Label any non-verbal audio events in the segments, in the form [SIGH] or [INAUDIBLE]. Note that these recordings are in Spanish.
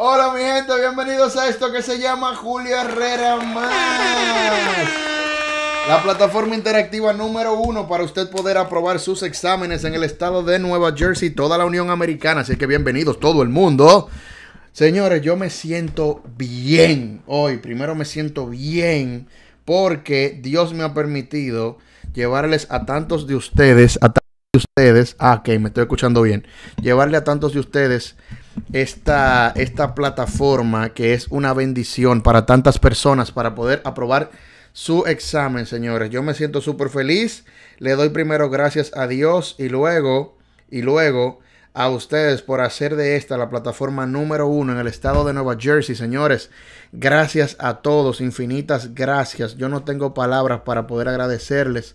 Hola mi gente, bienvenidos a esto que se llama Julia Herrera Más. La plataforma interactiva número uno para usted poder aprobar sus exámenes en el estado de Nueva Jersey, toda la Unión Americana. Así que bienvenidos todo el mundo. Señores, yo me siento bien hoy. Primero me siento bien porque Dios me ha permitido llevarles a tantos de ustedes, a tantos de ustedes, ah, ok, me estoy escuchando bien, llevarle a tantos de ustedes esta, esta plataforma que es una bendición para tantas personas para poder aprobar su examen, señores. Yo me siento súper feliz. Le doy primero gracias a Dios y luego, y luego a ustedes por hacer de esta la plataforma número uno en el estado de Nueva Jersey, señores. Gracias a todos, infinitas gracias. Yo no tengo palabras para poder agradecerles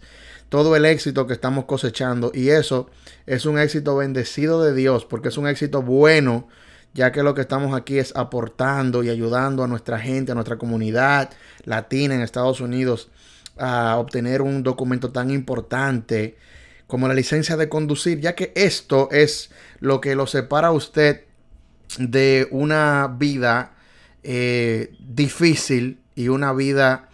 todo el éxito que estamos cosechando. Y eso es un éxito bendecido de Dios, porque es un éxito bueno, ya que lo que estamos aquí es aportando y ayudando a nuestra gente, a nuestra comunidad latina en Estados Unidos a obtener un documento tan importante como la licencia de conducir, ya que esto es lo que lo separa a usted de una vida eh, difícil y una vida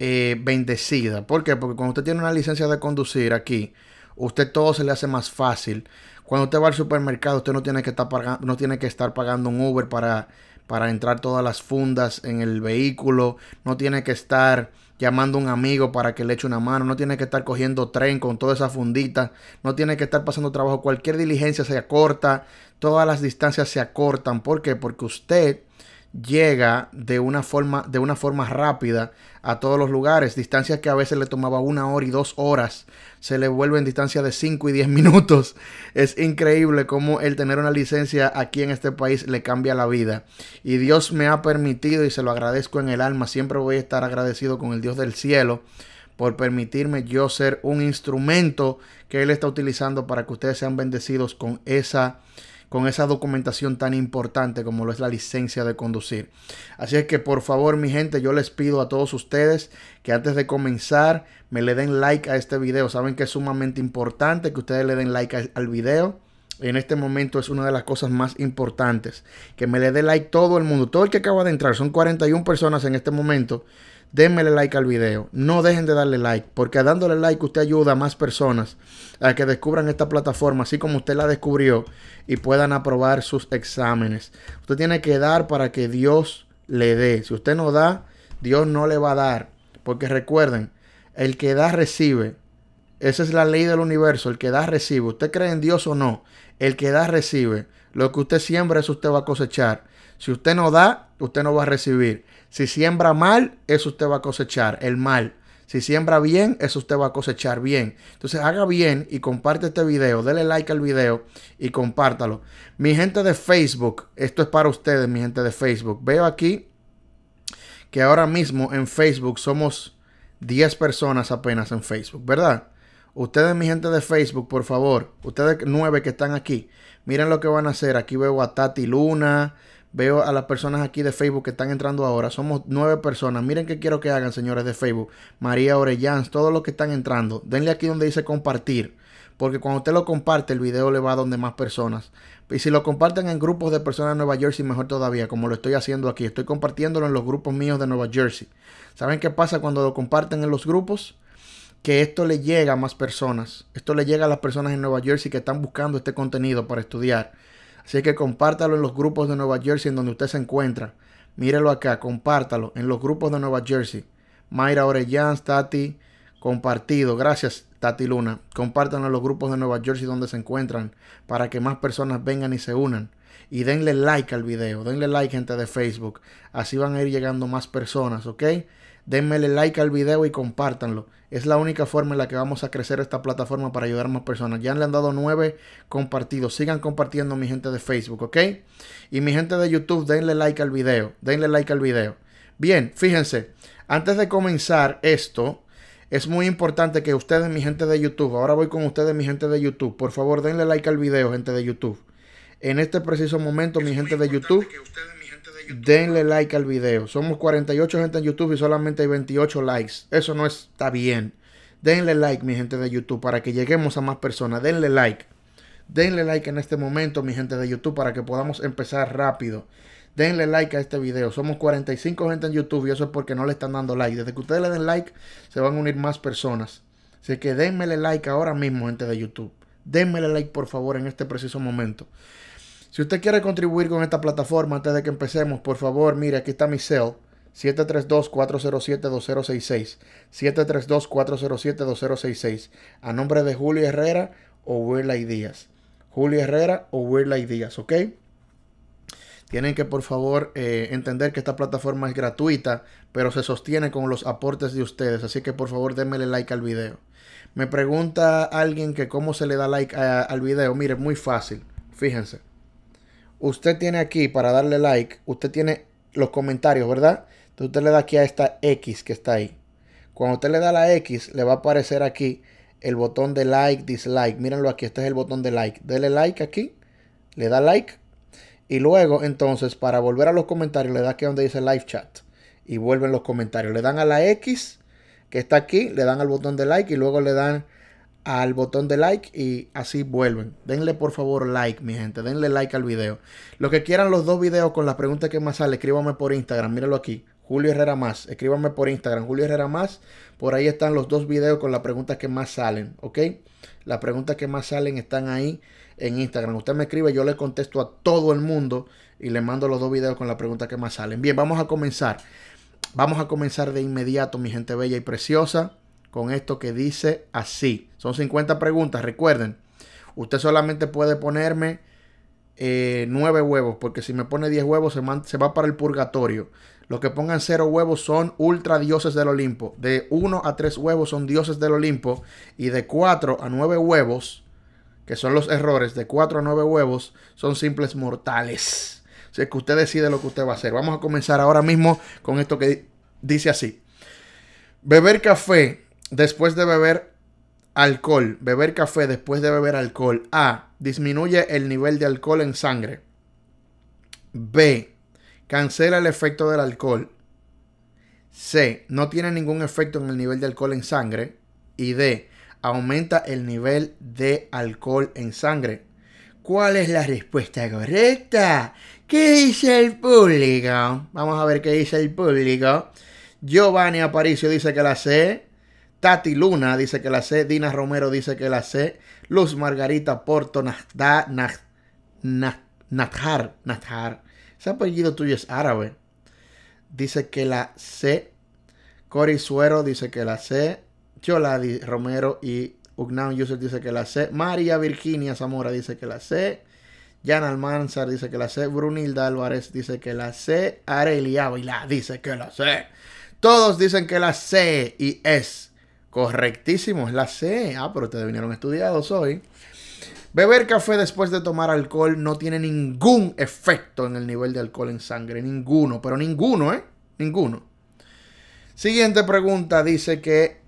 eh, bendecida. ¿Por Porque cuando usted tiene una licencia de conducir aquí, usted todo se le hace más fácil. Cuando usted va al supermercado, usted no tiene que estar pagando, no tiene que estar pagando un Uber para, para entrar todas las fundas en el vehículo. No tiene que estar llamando a un amigo para que le eche una mano. No tiene que estar cogiendo tren con toda esa fundita. No tiene que estar pasando trabajo. Cualquier diligencia se acorta. Todas las distancias se acortan. ¿Por qué? Porque usted llega de una forma, de una forma rápida a todos los lugares. Distancias que a veces le tomaba una hora y dos horas, se le vuelven distancias de 5 y 10 [LAUGHS] minutos. Es increíble cómo el tener una licencia aquí en este país le cambia la vida. Y Dios me ha permitido, y se lo agradezco en el alma, siempre voy a estar agradecido con el Dios del cielo por permitirme yo ser un instrumento que Él está utilizando para que ustedes sean bendecidos con esa con esa documentación tan importante como lo es la licencia de conducir. Así es que por favor mi gente, yo les pido a todos ustedes que antes de comenzar me le den like a este video. Saben que es sumamente importante que ustedes le den like al video en este momento es una de las cosas más importantes. Que me le dé like todo el mundo. Todo el que acaba de entrar. Son 41 personas en este momento. Démele like al video. No dejen de darle like, porque dándole like usted ayuda a más personas a que descubran esta plataforma, así como usted la descubrió, y puedan aprobar sus exámenes. Usted tiene que dar para que Dios le dé. Si usted no da, Dios no le va a dar. Porque recuerden, el que da recibe. Esa es la ley del universo. El que da recibe. ¿Usted cree en Dios o no? El que da recibe. Lo que usted siembra, eso usted va a cosechar. Si usted no da, usted no va a recibir. Si siembra mal, eso usted va a cosechar, el mal. Si siembra bien, eso usted va a cosechar bien. Entonces haga bien y comparte este video. Dele like al video y compártalo. Mi gente de Facebook, esto es para ustedes, mi gente de Facebook. Veo aquí que ahora mismo en Facebook somos 10 personas apenas en Facebook, ¿verdad? Ustedes, mi gente de Facebook, por favor, ustedes nueve que están aquí, miren lo que van a hacer. Aquí veo a Tati Luna, Veo a las personas aquí de Facebook que están entrando ahora. Somos nueve personas. Miren qué quiero que hagan, señores de Facebook. María Orellans, todos los que están entrando. Denle aquí donde dice compartir. Porque cuando usted lo comparte, el video le va a donde más personas. Y si lo comparten en grupos de personas de Nueva Jersey, mejor todavía, como lo estoy haciendo aquí. Estoy compartiéndolo en los grupos míos de Nueva Jersey. ¿Saben qué pasa cuando lo comparten en los grupos? Que esto le llega a más personas. Esto le llega a las personas en Nueva Jersey que están buscando este contenido para estudiar. Así que compártalo en los grupos de Nueva Jersey en donde usted se encuentra. Mírelo acá, compártalo en los grupos de Nueva Jersey. Mayra Orellán, Tati, compartido. Gracias, Tati Luna. Compártanlo en los grupos de Nueva Jersey donde se encuentran para que más personas vengan y se unan. Y denle like al video, denle like gente de Facebook. Así van a ir llegando más personas, ¿ok? denle like al video y compártanlo. Es la única forma en la que vamos a crecer esta plataforma para ayudar a más personas. Ya le han dado nueve compartidos. Sigan compartiendo mi gente de Facebook, ¿ok? Y mi gente de YouTube, denle like al video. Denle like al video. Bien, fíjense. Antes de comenzar esto, es muy importante que ustedes, mi gente de YouTube, ahora voy con ustedes, mi gente de YouTube. Por favor, denle like al video, gente de YouTube. En este preciso momento, mi gente de YouTube denle like al video. Somos 48 gente en YouTube y solamente hay 28 likes. Eso no está bien. Denle like, mi gente de YouTube, para que lleguemos a más personas. Denle like. Denle like en este momento, mi gente de YouTube, para que podamos empezar rápido. Denle like a este video. Somos 45 gente en YouTube y eso es porque no le están dando like. Desde que ustedes le den like, se van a unir más personas. Así que denmele like ahora mismo, gente de YouTube. Denmele like, por favor, en este preciso momento. Si usted quiere contribuir con esta plataforma antes de que empecemos, por favor, mire, aquí está mi cell. 732-407-2066. 732-407-2066. A nombre de Julio Herrera o Willay Díaz. Julio Herrera o Willay Díaz, ¿ok? Tienen que por favor eh, entender que esta plataforma es gratuita, pero se sostiene con los aportes de ustedes. Así que por favor denle like al video. Me pregunta alguien que cómo se le da like al video. Mire, muy fácil. Fíjense usted tiene aquí para darle like, usted tiene los comentarios, ¿verdad? Entonces usted le da aquí a esta X que está ahí. Cuando usted le da la X, le va a aparecer aquí el botón de like, dislike. Mírenlo aquí, este es el botón de like. Dele like aquí, le da like. Y luego, entonces, para volver a los comentarios, le da aquí donde dice live chat. Y vuelven los comentarios. Le dan a la X que está aquí, le dan al botón de like y luego le dan al botón de like y así vuelven. Denle por favor like, mi gente. Denle like al video. lo que quieran los dos videos con las preguntas que más sale, escríbame por Instagram. Míralo aquí. Julio Herrera Más. Escríbame por Instagram. Julio Herrera Más. Por ahí están los dos videos con las preguntas que más salen. ¿Ok? Las preguntas que más salen están ahí en Instagram. Usted me escribe, yo le contesto a todo el mundo y le mando los dos videos con las preguntas que más salen. Bien, vamos a comenzar. Vamos a comenzar de inmediato, mi gente bella y preciosa, con esto que dice así. Son 50 preguntas, recuerden. Usted solamente puede ponerme eh, 9 huevos, porque si me pone 10 huevos se, se, va para el purgatorio. Los que pongan 0 huevos son ultra dioses del Olimpo. De 1 a 3 huevos son dioses del Olimpo. Y de 4 a 9 huevos, que son los errores, de 4 a 9 huevos son simples mortales. O es que usted decide lo que usted va a hacer. Vamos a comenzar ahora mismo con esto que dice así. Beber café después de beber alcohol, beber café después de beber alcohol. A. Disminuye el nivel de alcohol en sangre. B. Cancela el efecto del alcohol. C. No tiene ningún efecto en el nivel de alcohol en sangre. Y D. Aumenta el nivel de alcohol en sangre. ¿Cuál es la respuesta correcta? ¿Qué dice el público? Vamos a ver qué dice el público. Giovanni Aparicio dice que la C. Tati Luna dice que la C. Dina Romero dice que la C. Luz Margarita Porto Nazda, Naz, Ese apellido tuyo es árabe. Dice que la C. Cori Suero dice que la C. Chola Romero y Ugnan User dice que la C. María Virginia Zamora dice que la C. Jan Almanzar dice que la C. Brunilda Álvarez dice que la C. Arelia Ávila dice que la sé. Todos dicen que la C y es Correctísimo, es la C. Ah, pero ustedes vinieron estudiados hoy. Beber café después de tomar alcohol no tiene ningún efecto en el nivel de alcohol en sangre. Ninguno, pero ninguno, ¿eh? Ninguno. Siguiente pregunta dice que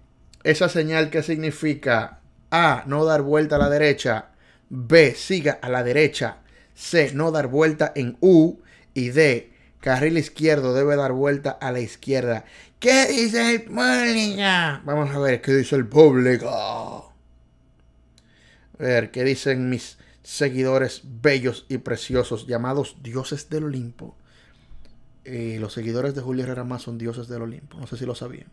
esa señal que significa A, no dar vuelta a la derecha, B, siga a la derecha, C, no dar vuelta en U y D, carril izquierdo debe dar vuelta a la izquierda. ¿Qué dice el público? Vamos a ver qué dice el público. A ver qué dicen mis seguidores bellos y preciosos llamados dioses del Olimpo. Y eh, los seguidores de Julio Herrera más son dioses del Olimpo. No sé si lo sabían.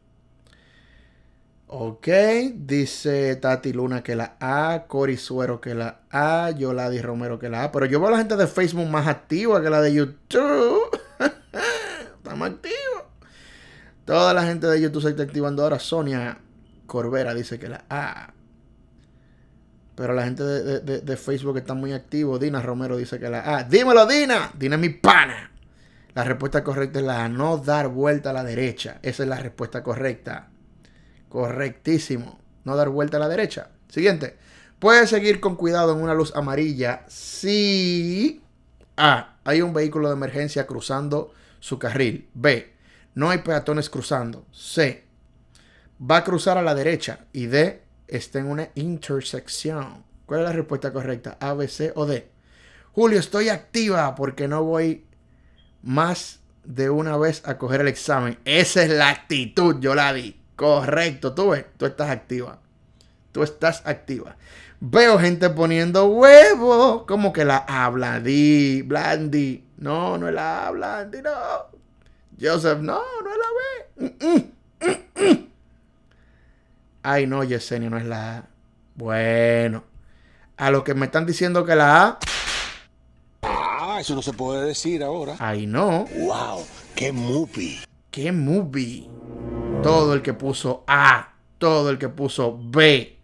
Ok, dice Tati Luna que la A, Cori Suero que la A, Yoladi Romero que la A. Pero yo veo a la gente de Facebook más activa que la de YouTube. [LAUGHS] Estamos activos. Toda la gente de YouTube se está activando ahora. Sonia Corbera dice que la A. Pero la gente de, Facebook está muy activo. Dina Romero dice que la A. Dímelo, Dina. Dina mi pana. La respuesta correcta es la A. No dar vuelta a la derecha. Esa es la respuesta correcta. Correctísimo. No dar vuelta a la derecha. Siguiente. Puedes seguir con cuidado en una luz amarilla si A. Hay un vehículo de emergencia cruzando su carril. B no hay peatones cruzando. C. Va a cruzar a la derecha. Y D. Está en una intersección. ¿Cuál es la respuesta correcta? A, B, C o D. Julio, estoy activa porque no voy más de una vez a coger el examen. Esa es la actitud, yo la di. Correcto, tú ves, tú estás activa. Tú estás activa. Veo gente poniendo huevo. Como que la habla, di, blandi. No, no es la di, no. Joseph, no, no es la B. Mm, mm, mm, Ay, no, Yesenia, no es la A. Bueno, a los que me están diciendo que la A. Ah, eso no se puede decir ahora. Ay, no. ¡Wow! ¡Qué movie! ¡Qué movie! Todo el que puso A, todo el que puso B,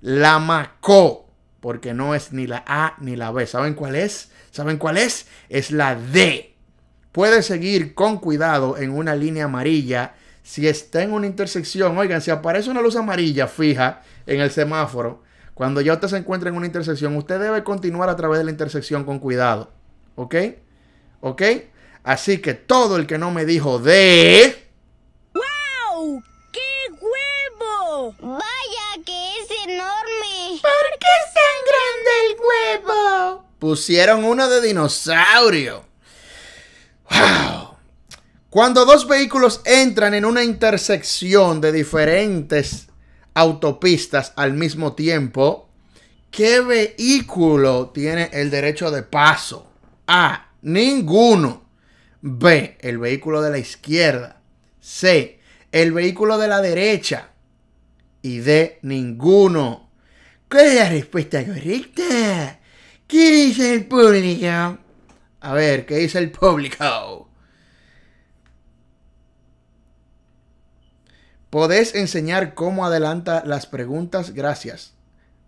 la macó, porque no es ni la A ni la B. ¿Saben cuál es? ¿Saben cuál es? Es la D puede seguir con cuidado en una línea amarilla. Si está en una intersección, oigan, si aparece una luz amarilla fija en el semáforo, cuando ya usted se encuentra en una intersección, usted debe continuar a través de la intersección con cuidado. ¿Ok? ¿Ok? Así que todo el que no me dijo de... ¡Wow! ¡Qué huevo! ¡Vaya que es enorme! ¿Por qué es tan grande el huevo? Pusieron uno de dinosaurio. Cuando dos vehículos entran en una intersección de diferentes autopistas al mismo tiempo, ¿qué vehículo tiene el derecho de paso? A. Ninguno. B. El vehículo de la izquierda. C. El vehículo de la derecha. Y D. Ninguno. ¿Cuál es la respuesta correcta? ¿Qué dice el público? A ver, ¿qué dice el público? ¿Podés enseñar cómo adelanta las preguntas? Gracias.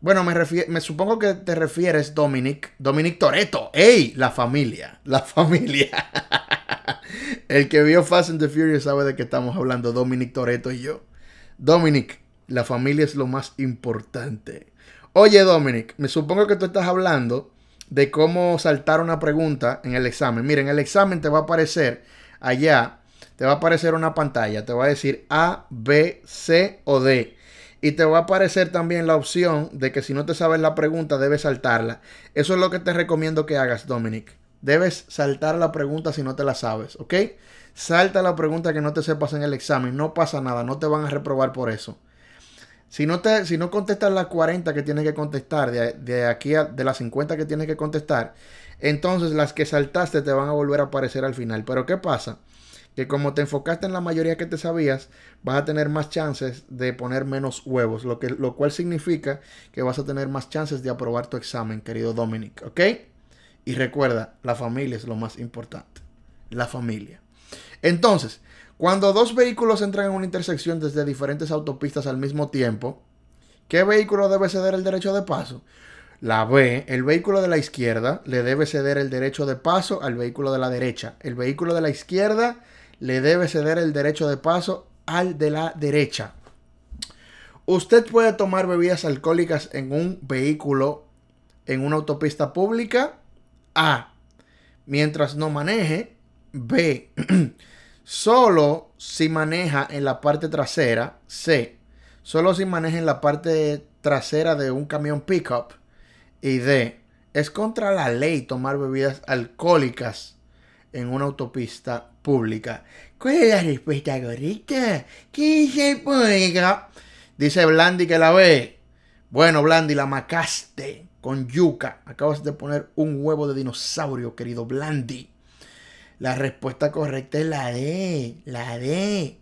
Bueno, me, me supongo que te refieres, Dominic. Dominic Toreto. ¡Ey! La familia. La familia. [LAUGHS] El que vio Fast and the Furious sabe de qué estamos hablando, Dominic Toreto y yo. Dominic, la familia es lo más importante. Oye, Dominic, me supongo que tú estás hablando de cómo saltar una pregunta en el examen. Miren, el examen te va a aparecer allá, te va a aparecer una pantalla, te va a decir A, B, C o D. Y te va a aparecer también la opción de que si no te sabes la pregunta, debes saltarla. Eso es lo que te recomiendo que hagas, Dominic. Debes saltar la pregunta si no te la sabes, ¿ok? Salta la pregunta que no te sepas en el examen, no pasa nada, no te van a reprobar por eso. Si no, te, si no contestas las 40 que tienes que contestar, de, aquí a de las 50 que tienes que contestar, entonces las que saltaste te van a volver a aparecer al final. Pero ¿qué pasa? Que como te enfocaste en la mayoría que te sabías, vas a tener más chances de poner menos huevos, lo, que, lo cual significa que vas a tener más chances de aprobar tu examen, querido Dominic, ¿ok? Y recuerda, la familia es lo más importante, la familia. Entonces, cuando dos vehículos entran en una intersección desde diferentes autopistas al mismo tiempo, ¿qué vehículo debe ceder el derecho de paso? La B, el vehículo de la izquierda le debe ceder el derecho de paso al vehículo de la derecha. El vehículo de la izquierda le debe ceder el derecho de paso al de la derecha. Usted puede tomar bebidas alcohólicas en un vehículo en una autopista pública. A. Mientras no maneje. B. [CLEARS THROAT] Solo si maneja en la parte trasera, C. Solo si maneja en la parte trasera de un camión pickup. Y D. Es contra la ley tomar bebidas alcohólicas en una autopista pública. ¿Cuál es la respuesta correcta? ¿Qué dice pública? Dice Blandi que la ve. Bueno, Blandi, la macaste con yuca. Acabas de poner un huevo de dinosaurio, querido Blandi. La respuesta correcta es la D. La D.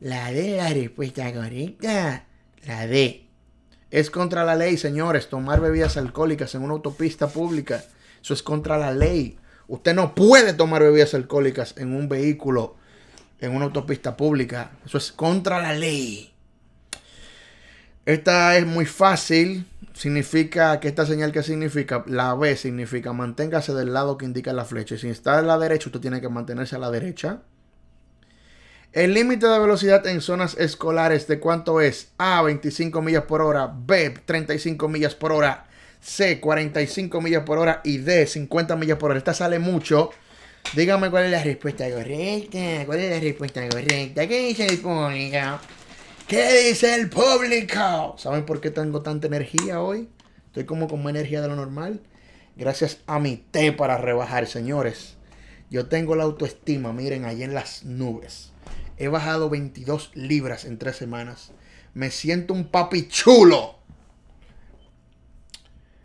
La D la respuesta correcta. La D. Es contra la ley, señores, tomar bebidas alcohólicas en una autopista pública. Eso es contra la ley. Usted no puede tomar bebidas alcohólicas en un vehículo, en una autopista pública. Eso es contra la ley. Esta es muy fácil significa que esta señal que significa, la B significa manténgase del lado que indica la flecha. si está a la derecha, usted tiene que mantenerse a la derecha. El límite de velocidad en zonas escolares de cuánto es A 25 millas por hora, B 35 millas por hora, C 45 millas por hora y D 50 millas por hora. Esta sale mucho. Dígame cuál es la respuesta correcta. ¿Cuál es la respuesta correcta? ¿Qué dice ¿Qué dice el público? ¿Saben por qué tengo tanta energía hoy? Estoy como con más energía de lo normal. Gracias a mi té para rebajar, señores. Yo tengo la autoestima, miren, ahí en las nubes. He bajado 22 libras en tres semanas. Me siento un papi chulo.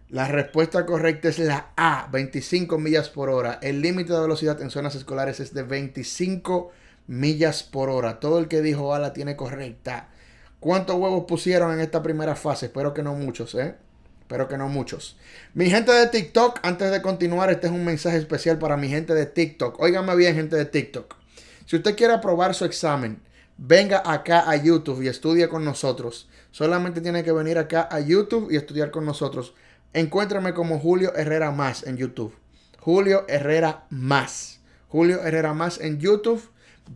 La respuesta correcta es la A, 25 millas por hora. El límite de velocidad en zonas escolares es de 25 millas por hora. Todo el que dijo A la tiene correcta. ¿Cuántos huevos pusieron en esta primera fase? Espero que no muchos, ¿eh? Espero que no muchos. Mi gente de TikTok, antes de continuar, este es un mensaje especial para mi gente de TikTok. Óigame bien, gente de TikTok. Si usted quiere aprobar su examen, venga acá a YouTube y estudie con nosotros. Solamente tiene que venir acá a YouTube y estudiar con nosotros. Encuéntrame como Julio Herrera Más en YouTube. Julio Herrera Más. Julio Herrera Más en YouTube.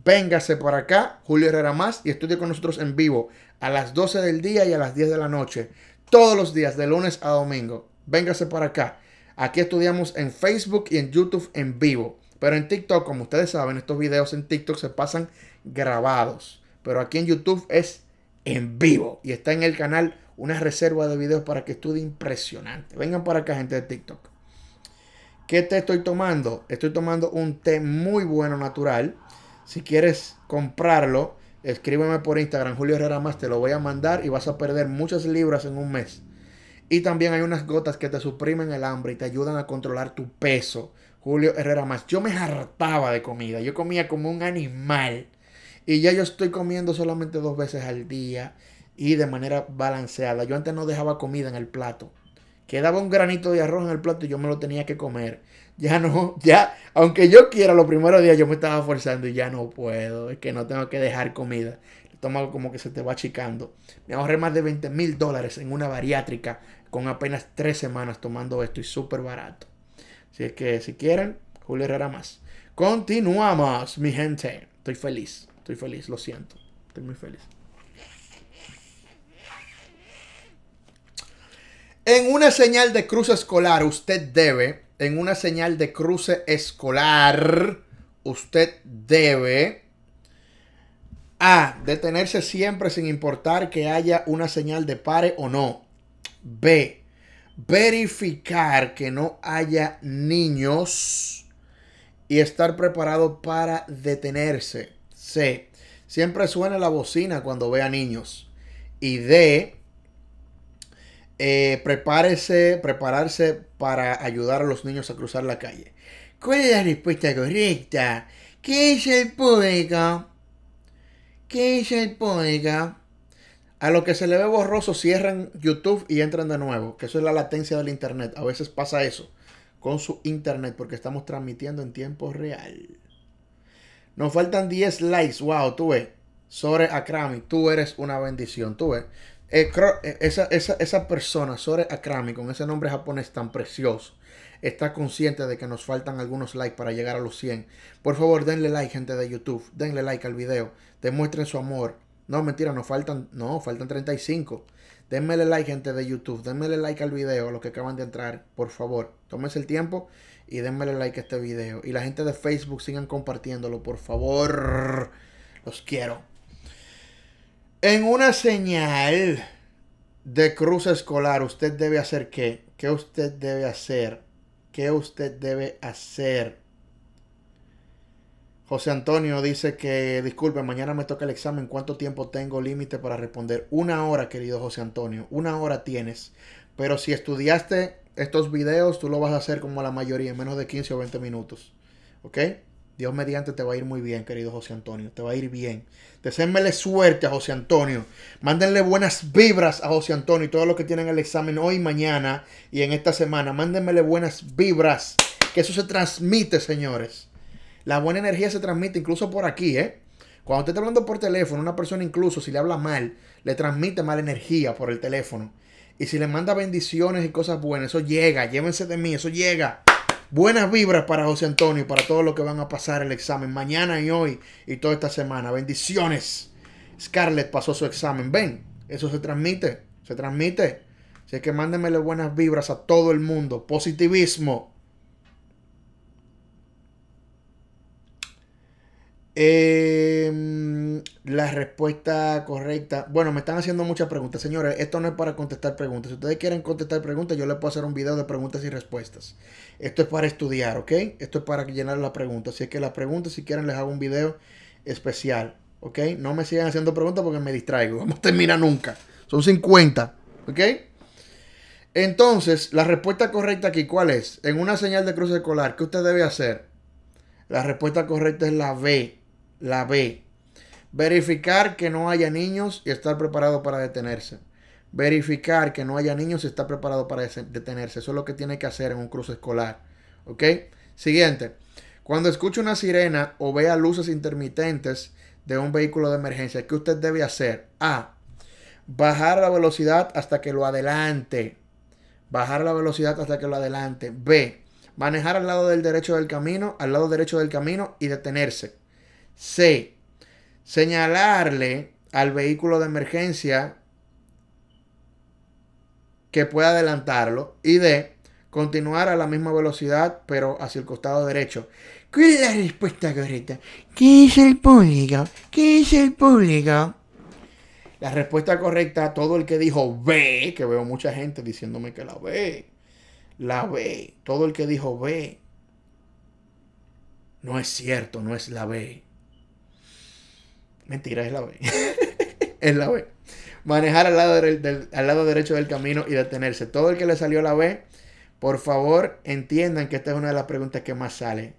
Véngase por acá, Julio Herrera Más, y estudie con nosotros en vivo a las 12 del día y a las 10 de la noche. Todos los días, de lunes a domingo. Véngase para acá. Aquí estudiamos en Facebook y en YouTube en vivo. Pero en TikTok, como ustedes saben, estos videos en TikTok se pasan grabados. Pero aquí en YouTube es en vivo. Y está en el canal una reserva de videos para que estudie impresionante. Vengan para acá, gente de TikTok. ¿Qué te estoy tomando? Estoy tomando un té muy bueno, natural. Si quieres comprarlo, Escríbeme por Instagram, Julio Herrera Más, te lo voy a mandar y vas a perder muchas libras en un mes. Y también hay unas gotas que te suprimen el hambre y te ayudan a controlar tu peso. Julio Herrera Más, yo me hartaba de comida, yo comía como un animal. Y ya yo estoy comiendo solamente dos veces al día y de manera balanceada. Yo antes no dejaba comida en el plato. Quedaba un granito de arroz en el plato y yo me lo tenía que comer ya no, ya, aunque yo quiera, los primeros días yo me estaba forzando y ya no puedo, es que no tengo que dejar comida. El estómago como que se te va achicando. Me ahorré más de 20 mil dólares en una bariátrica con apenas tres semanas tomando esto y súper barato. Así es que si quieren, Julio Herrera más. Continuamos, mi gente. Estoy feliz, estoy feliz, lo siento. Estoy muy feliz. En una señal de cruz escolar, usted debe en una señal de cruce escolar, usted debe A. Detenerse siempre sin importar que haya una señal de pare o no. B. Verificar que no haya niños y estar preparado para detenerse. C. Siempre suena la bocina cuando vea niños. Y D eh, prepárese, prepararse para ayudar a los niños a cruzar la calle. ¿Cuál es la respuesta correcta? ¿Qué es el público? ¿Qué es el público? A lo que se le ve borroso, cierran YouTube y entran de nuevo, que eso es la latencia del Internet. A veces pasa eso con su Internet porque estamos transmitiendo en tiempo real. Nos faltan 10 likes. Wow, tú ves. Sobre Akrami, tú eres una bendición. Tú ves. Eh, eh, esa, esa, esa, persona, Sore Akrami, con ese nombre japonés tan precioso, está consciente de que nos faltan algunos likes para llegar a los 100. Por favor, denle like, gente de YouTube. Denle like al video. Demuestren su amor. No, mentira, nos faltan, no, faltan 35. Denmele like, gente de YouTube. Denle like al video, a los que acaban de entrar. Por favor, tómense el tiempo y denmele like a este video. Y la gente de Facebook sigan compartiéndolo, por favor. Los quiero. En una señal de cruce escolar, usted debe hacer qué? ¿Qué usted debe hacer? ¿Qué usted debe hacer? José Antonio dice que, disculpe, mañana me toca el examen. ¿Cuánto tiempo tengo límite para responder? Una hora, querido José Antonio. Una hora tienes. Pero si estudiaste estos videos, tú lo vas a hacer como la mayoría, en menos de 15 o 20 minutos. ¿Ok? Dios mediante te va a ir muy bien, querido José Antonio. Te va a ir bien. Deseenmele suerte a José Antonio. Mándenle buenas vibras a José Antonio y todos los que tienen el examen hoy, mañana y en esta semana. Mándenmele buenas vibras. Que eso se transmite, señores. La buena energía se transmite incluso por aquí, ¿eh? Cuando usted está hablando por teléfono, una persona incluso si le habla mal, le transmite mala energía por el teléfono. Y si le manda bendiciones y cosas buenas, eso llega. Llévense de mí, eso llega. Buenas vibras para José Antonio y para todos los que van a pasar el examen mañana y hoy y toda esta semana. Bendiciones. Scarlett pasó su examen. Ven, eso se transmite. Se transmite. Así que mándenmele buenas vibras a todo el mundo. Positivismo. Eh, Mm, la respuesta correcta. Bueno, me están haciendo muchas preguntas. Señores, esto no es para contestar preguntas. Si ustedes quieren contestar preguntas, yo les puedo hacer un video de preguntas y respuestas. Esto es para estudiar, ¿ok? Esto es para llenar las preguntas. es que las preguntas, si quieren, les hago un video especial, ¿ok? No me sigan haciendo preguntas porque me distraigo. Vamos termina nunca. Son 50, ¿ok? Entonces, la respuesta correcta aquí, ¿cuál es? En una señal de cruce escolar, ¿qué usted debe hacer? La respuesta correcta es la B. La B. Verificar que no haya niños y estar preparado para detenerse. Verificar que no haya niños y estar preparado para detenerse. Eso es lo que tiene que hacer en un cruce escolar. ¿Ok? Siguiente. Cuando escuche una sirena o vea luces intermitentes de un vehículo de emergencia, ¿qué usted debe hacer? A. Bajar la velocidad hasta que lo adelante. Bajar la velocidad hasta que lo adelante. B. Manejar al lado del derecho del camino, al lado derecho del camino y detenerse. C señalarle al vehículo de emergencia que pueda adelantarlo y de continuar a la misma velocidad pero hacia el costado derecho. ¿Cuál es la respuesta correcta? ¿Qué es el público? ¿Qué es el público? La respuesta correcta, todo el que dijo ve, que veo mucha gente diciéndome que la ve, la ve, todo el que dijo ve, no es cierto, no es la ve. Mentira, es la B. [LAUGHS] es la B. Manejar al lado, al lado derecho del camino y detenerse. Todo el que le salió la B, por favor, entiendan que esta es una de las preguntas que más sale.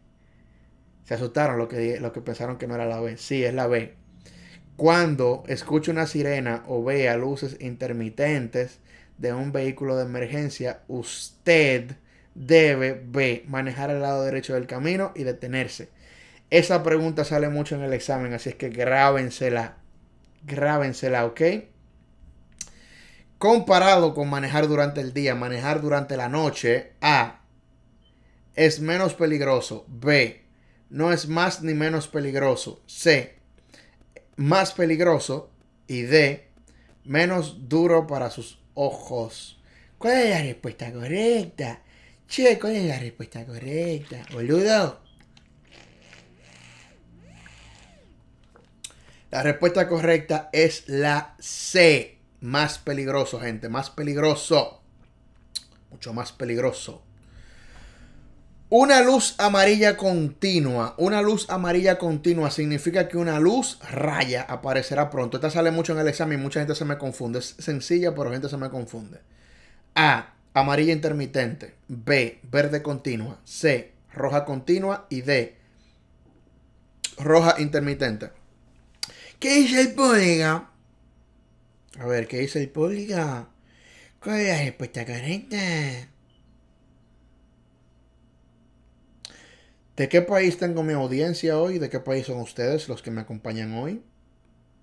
Se asustaron los que, lo que pensaron que no era la B. Sí, es la B. Cuando escuche una sirena o vea luces intermitentes de un vehículo de emergencia, usted debe B, manejar al lado derecho del camino y detenerse. Esa pregunta sale mucho en el examen, así es que grábensela. Grábensela, ¿ok? Comparado con manejar durante el día, manejar durante la noche, A, es menos peligroso. B, no es más ni menos peligroso. C, más peligroso. Y D, menos duro para sus ojos. ¿Cuál es la respuesta correcta? Che, ¿cuál es la respuesta correcta? Boludo. La respuesta correcta es la C. Más peligroso, gente. Más peligroso. Mucho más peligroso. Una luz amarilla continua. Una luz amarilla continua significa que una luz raya aparecerá pronto. Esta sale mucho en el examen. Mucha gente se me confunde. Es sencilla, pero gente se me confunde. A. Amarilla intermitente. B. Verde continua. C. Roja continua. Y D. Roja intermitente. ¿Qué dice el público? A ver, ¿qué dice el público? ¿Cuál es la respuesta correcta? ¿De qué país tengo mi audiencia hoy? ¿De qué país son ustedes los que me acompañan hoy?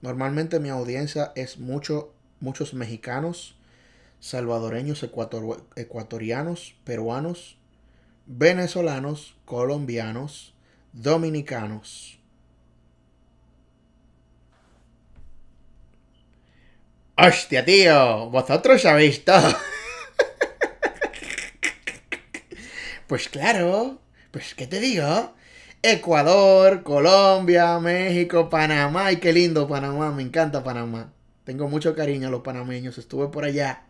Normalmente mi audiencia es mucho, muchos mexicanos, salvadoreños, ecuatorianos, peruanos, venezolanos, colombianos, dominicanos. Hostia, tío, vosotros sabéis todo. pues claro, pues ¿qué te digo? Ecuador, Colombia, México, Panamá. Ay, qué lindo Panamá, me encanta Panamá. Tengo mucho cariño a los panameños. Estuve por allá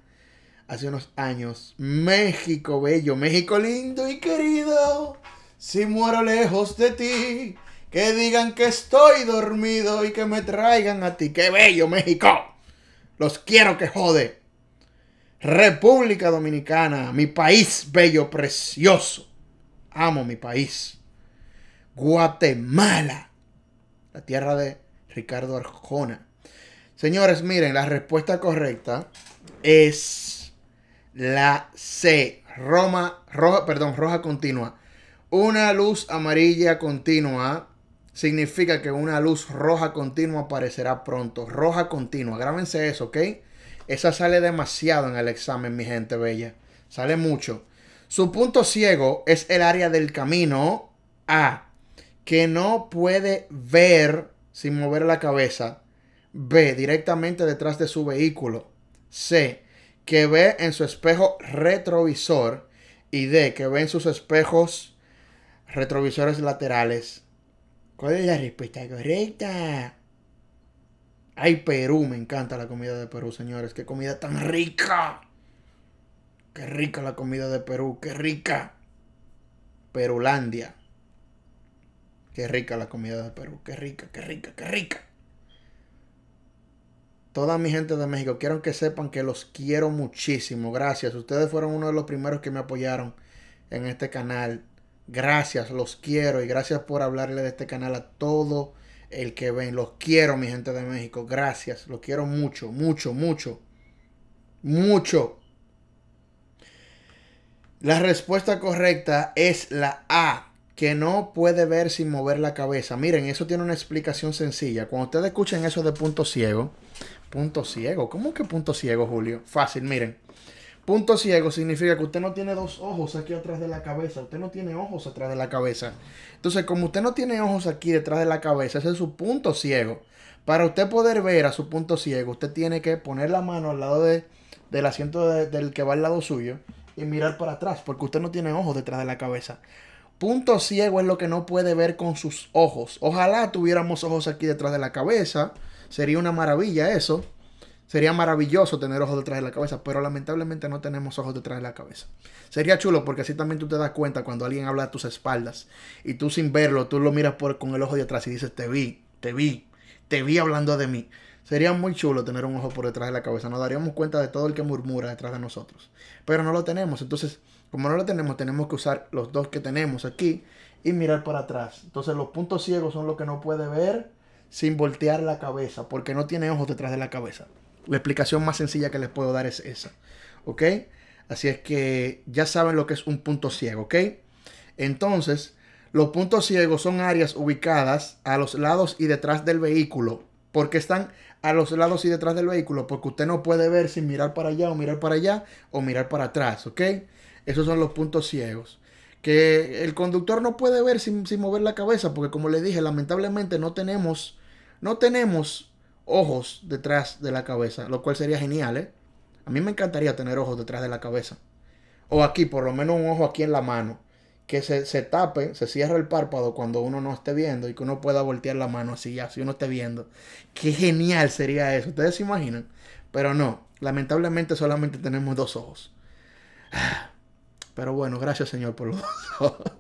hace unos años. México, bello, México lindo y querido. Si muero lejos de ti, que digan que estoy dormido y que me traigan a ti. ¡Qué bello, México! Los quiero que jode. República Dominicana, mi país bello, precioso. Amo mi país. Guatemala, la tierra de Ricardo Arjona. Señores, miren, la respuesta correcta es la C, Roma, roja, perdón, roja continua. Una luz amarilla continua significa que una luz roja continua aparecerá pronto. Roja continua, grábense eso, ¿ok? Esa sale demasiado en el examen, mi gente bella. Sale mucho. Su punto ciego es el área del camino A, que no puede ver sin mover la cabeza. B, directamente detrás de su vehículo. C, que ve en su espejo retrovisor. Y D, que ve en sus espejos retrovisores laterales. ¿Cuál es la respuesta correcta? Ay, Perú, me encanta la comida de Perú, señores. Qué comida tan rica. Qué rica la comida de Perú, qué rica. Perulandia. Qué rica la comida de Perú, qué rica, qué rica, qué rica. Toda mi gente de México, quiero que sepan que los quiero muchísimo. Gracias. Ustedes fueron uno de los primeros que me apoyaron en este canal Gracias, los quiero y gracias por hablarle de este canal a todo el que ven. Los quiero, mi gente de México. Gracias, los quiero mucho, mucho, mucho. Mucho. La respuesta correcta es la A, que no puede ver sin mover la cabeza. Miren, eso tiene una explicación sencilla. Cuando ustedes escuchen eso de punto ciego, punto ciego, ¿cómo que punto ciego, Julio? Fácil, miren. Punto ciego significa que usted no tiene dos ojos aquí atrás de la cabeza. Usted no tiene ojos atrás de la cabeza. Entonces, como usted no tiene ojos aquí detrás de la cabeza, ese es su punto ciego. Para usted poder ver a su punto ciego, usted tiene que poner la mano al lado de, del asiento del que va al lado suyo y mirar para atrás, porque usted no tiene ojos detrás de la cabeza. Punto ciego es lo que no puede ver con sus ojos. Ojalá tuviéramos ojos aquí detrás de la cabeza. Sería una maravilla eso. Sería maravilloso tener ojos detrás de la cabeza, pero lamentablemente no tenemos ojos detrás de la cabeza. Sería chulo porque así también tú te das cuenta cuando alguien habla a tus espaldas y tú sin verlo, tú lo miras por, con el ojo de atrás y dices, te vi, te vi, te vi hablando de mí. Sería muy chulo tener un ojo por detrás de la cabeza. Nos daríamos cuenta de todo el que murmura detrás de nosotros. Pero no lo tenemos. Entonces, como no lo tenemos, tenemos que usar los dos que tenemos aquí y mirar para atrás. Entonces, los puntos ciegos son lo que no puede ver sin voltear la cabeza, porque no tiene ojos detrás de la cabeza. La explicación más sencilla que les puedo dar es esa. ¿Ok? Así es que ya saben lo que es un punto ciego. ¿Ok? Entonces, los puntos ciegos son áreas ubicadas a los lados y detrás del vehículo. Porque están a los lados y detrás del vehículo. Porque usted no puede ver sin mirar para allá o mirar para allá o mirar para atrás. ¿Ok? Esos son los puntos ciegos que el conductor no puede ver sin, sin, mover la cabeza, porque como le dije, lamentablemente no tenemos, no tenemos ojos detrás de la cabeza, lo cual sería genial, ¿eh? A mí me encantaría tener ojos detrás de la cabeza. O aquí, por lo menos un ojo aquí en la mano. Que se, se tape, se cierre el párpado cuando uno no esté viendo y que uno pueda voltear la mano así ya, si uno esté viendo. Qué genial sería eso, ustedes se imaginan. Pero no, lamentablemente solamente tenemos dos ojos. [SIGHS] Pero bueno, gracias Señor por los ojos.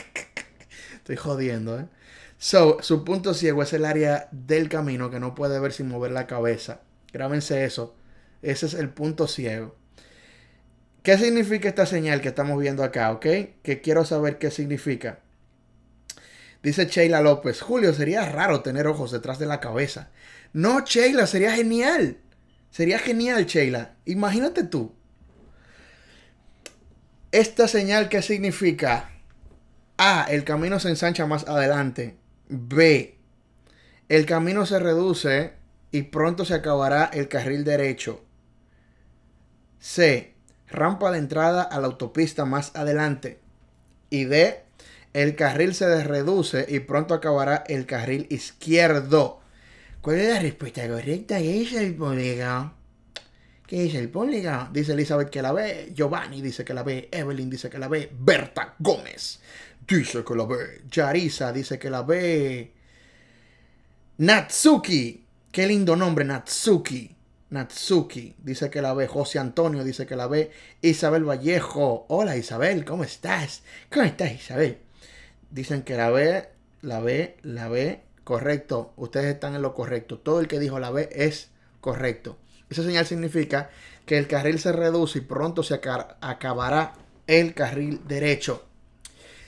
[LAUGHS] Estoy jodiendo, ¿eh? So, su punto ciego es el área del camino que no puede ver sin mover la cabeza. Grábense eso. Ese es el punto ciego. ¿Qué significa esta señal que estamos viendo acá? ¿Ok? Que quiero saber qué significa. Dice Sheila López, Julio, sería raro tener ojos detrás de la cabeza. No, Sheila, sería genial. Sería genial, Sheila. Imagínate tú. Esta señal, ¿qué significa? Ah, el camino se ensancha más adelante. B. El camino se reduce y pronto se acabará el carril derecho. C. Rampa de entrada a la autopista más adelante. Y D. El carril se desreduce y pronto acabará el carril izquierdo. ¿Cuál es la respuesta correcta? ¿Qué dice el público? ¿Qué dice el público? Dice Elizabeth que la ve, Giovanni dice que la ve, Evelyn dice que la ve, Berta Gómez dice que la ve. Yarisa dice que la ve. Natsuki. Qué lindo nombre, Natsuki. Natsuki dice que la ve. José Antonio dice que la ve. Isabel Vallejo. Hola Isabel, ¿cómo estás? ¿Cómo estás Isabel? Dicen que la ve, la ve, la ve. Correcto. Ustedes están en lo correcto. Todo el que dijo la ve es correcto. Esa señal significa que el carril se reduce y pronto se acabará el carril derecho.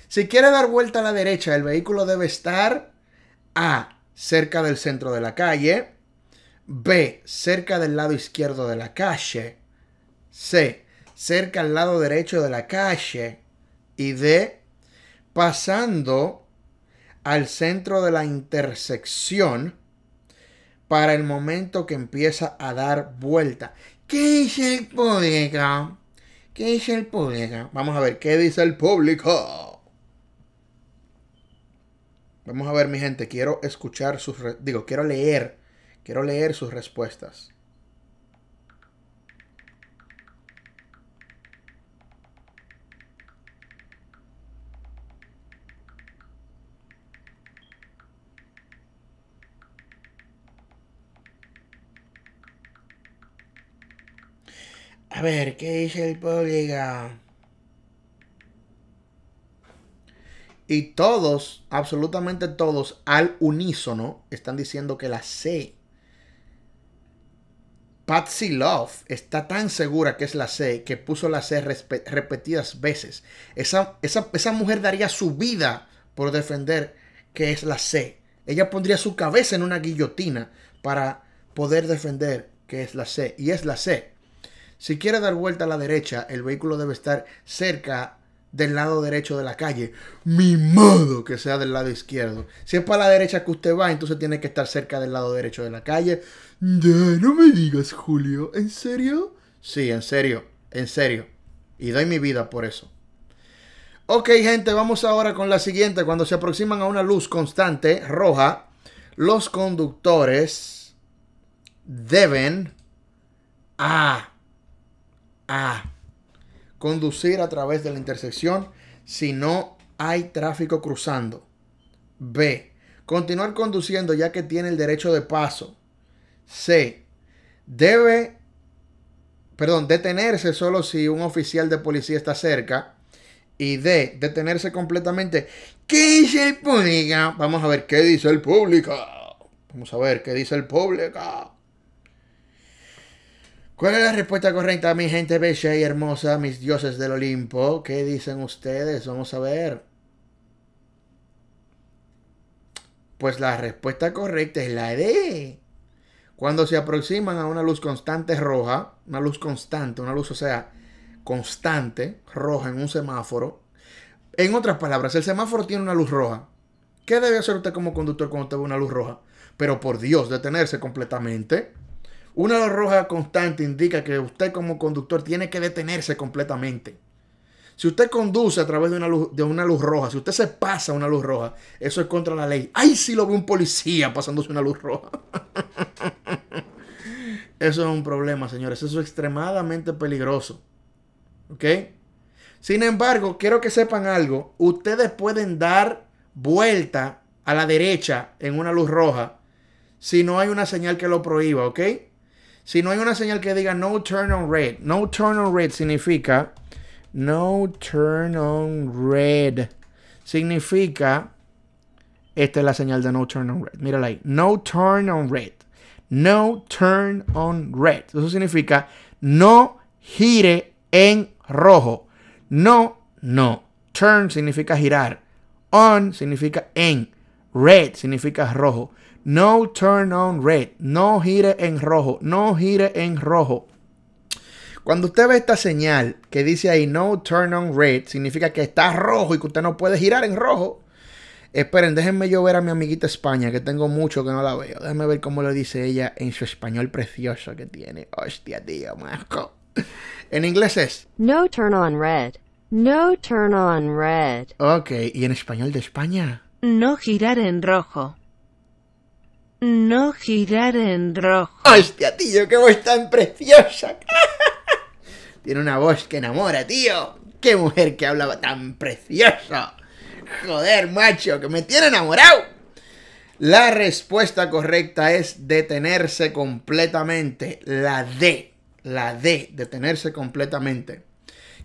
Si quiere dar vuelta a la derecha, el vehículo debe estar A. cerca del centro de la calle. B. cerca del lado izquierdo de la calle. C. cerca al lado derecho de la calle. Y D. pasando al centro de la intersección para el momento que empieza a dar vuelta. ¿Qué dice el público? ¿Qué dice el público? Vamos a ver, ¿qué dice el público? Vamos a ver, mi gente, quiero escuchar sus... Digo, quiero leer. Quiero leer sus respuestas. A ver, ¿qué dice el público? Y todos, absolutamente todos, al unísono, están diciendo que la C, Patsy Love, está tan segura que es la C que puso la C repetidas veces. Esa, esa, esa mujer daría su vida por defender que es la C. Ella pondría su cabeza en una guillotina para poder defender que es la C. Y es la C. Si quiere dar vuelta a la derecha, el vehículo debe estar cerca del lado derecho de la calle, mi modo que sea del lado izquierdo. Si es para la derecha que usted va, entonces tiene que estar cerca del lado derecho de la calle. Ya, no me digas, Julio, ¿en serio? Sí, en serio, en serio. Y doy mi vida por eso. Ok, gente, vamos ahora con la siguiente. Cuando se aproximan a una luz constante roja, los conductores deben... A ah, ah conducir a través de la intersección si no hay tráfico cruzando. B. Continuar conduciendo ya que tiene el derecho de paso. C. Debe, perdón, detenerse solo si un oficial de policía está cerca. Y D. Detenerse completamente. ¿Qué dice el público? Vamos a ver qué dice el público. Vamos a ver qué dice el público. ¿Cuál es la respuesta correcta, mi gente bella y hermosa, mis dioses del Olimpo? ¿Qué dicen ustedes? Vamos a ver. Pues la respuesta correcta es la D. Cuando se aproximan a una luz constante roja, una luz constante, una luz, o sea, constante, roja en un semáforo. En otras palabras, el semáforo tiene una luz roja. ¿Qué debe hacer usted como conductor cuando te una luz roja? Pero por Dios, detenerse completamente una luz roja constante indica que usted como conductor tiene que detenerse completamente. Si usted conduce a través de una, luz, de una luz roja, si usted se pasa una luz roja, eso es contra la ley. ¡Ay, sí lo ve un policía pasándose una luz roja! [LAUGHS] eso es un problema, señores. Eso es extremadamente peligroso. ¿Ok? Sin embargo, quiero que sepan algo. Ustedes pueden dar vuelta a la derecha en una luz roja si no hay una señal que lo prohíba, ¿ok? Si no hay una señal que diga no turn on red, no turn on red significa no turn on red. Significa esta es la señal de no turn on red. Mírala ahí. No turn on red. No turn on red. Eso significa no gire en rojo. No, no. Turn significa girar. On significa en. Red significa rojo. No turn on red. No gire en rojo. No gire en rojo. Cuando usted ve esta señal que dice ahí no turn on red, significa que está rojo y que usted no puede girar en rojo. Esperen, déjenme yo ver a mi amiguita España, que tengo mucho que no la veo. Déjenme ver cómo lo dice ella en su español precioso que tiene. Hostia, tío, marco. En inglés es. No turn on red. No turn on red. Ok, ¿y en español de España? No girar en rojo. No girar en rojo. ¡Hostia, tío! ¡Qué voz tan preciosa! [LAUGHS] Tiene una voz que enamora, tío. ¡Qué mujer que hablaba tan preciosa! Joder, macho, que me tiene enamorado. La respuesta correcta es detenerse completamente. La D. La D. Detenerse completamente.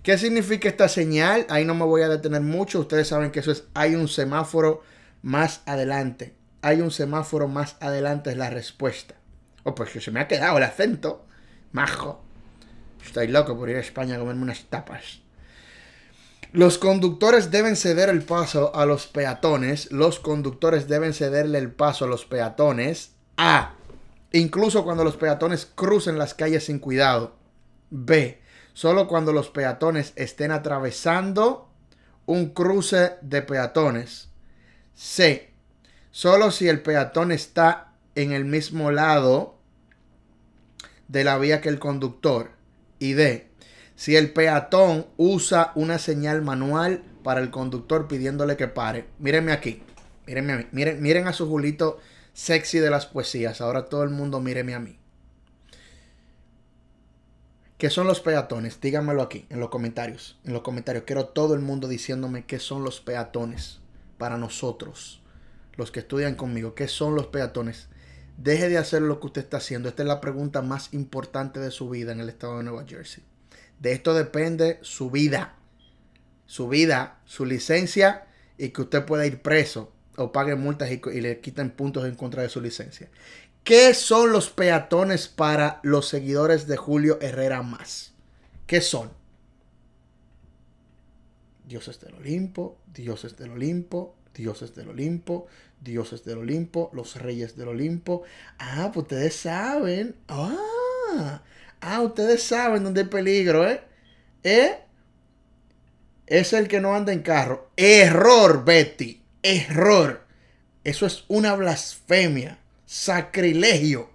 ¿Qué significa esta señal? Ahí no me voy a detener mucho. Ustedes saben que eso es, hay un semáforo más adelante hay un semáforo más adelante es la respuesta. Oh, pues se me ha quedado el acento. Majo. Estoy loco por ir a España a comerme unas tapas. Los conductores deben ceder el paso a los peatones. Los conductores deben cederle el paso a los peatones. A. Incluso cuando los peatones crucen las calles sin cuidado. B. Solo cuando los peatones estén atravesando un cruce de peatones. C. Solo si el peatón está en el mismo lado de la vía que el conductor. Y de Si el peatón usa una señal manual para el conductor pidiéndole que pare. Mírenme aquí. Mírenme a mí. Miren, miren a su Julito sexy de las poesías. Ahora todo el mundo míreme a mí. ¿Qué son los peatones? Díganmelo aquí, en los comentarios. En los comentarios. Quiero todo el mundo diciéndome qué son los peatones para nosotros los que estudian conmigo, ¿qué son los peatones? Deje de hacer lo que usted está haciendo. Esta es la pregunta más importante de su vida en el estado de Nueva Jersey. De esto depende su vida, su vida, su licencia y que usted pueda ir preso o pague multas y, le quiten puntos en contra de su licencia. ¿Qué son los peatones para los seguidores de Julio Herrera más? ¿Qué son? Dioses del Olimpo, dioses del Olimpo, dioses del Olimpo, dioses del Olimpo, los reyes del Olimpo. Ah, pues ustedes saben. Ah, ah, ustedes saben dónde hay peligro, ¿eh? ¿Eh? Es el que no anda en carro. Error, Betty. Error. Eso es una blasfemia. Sacrilegio.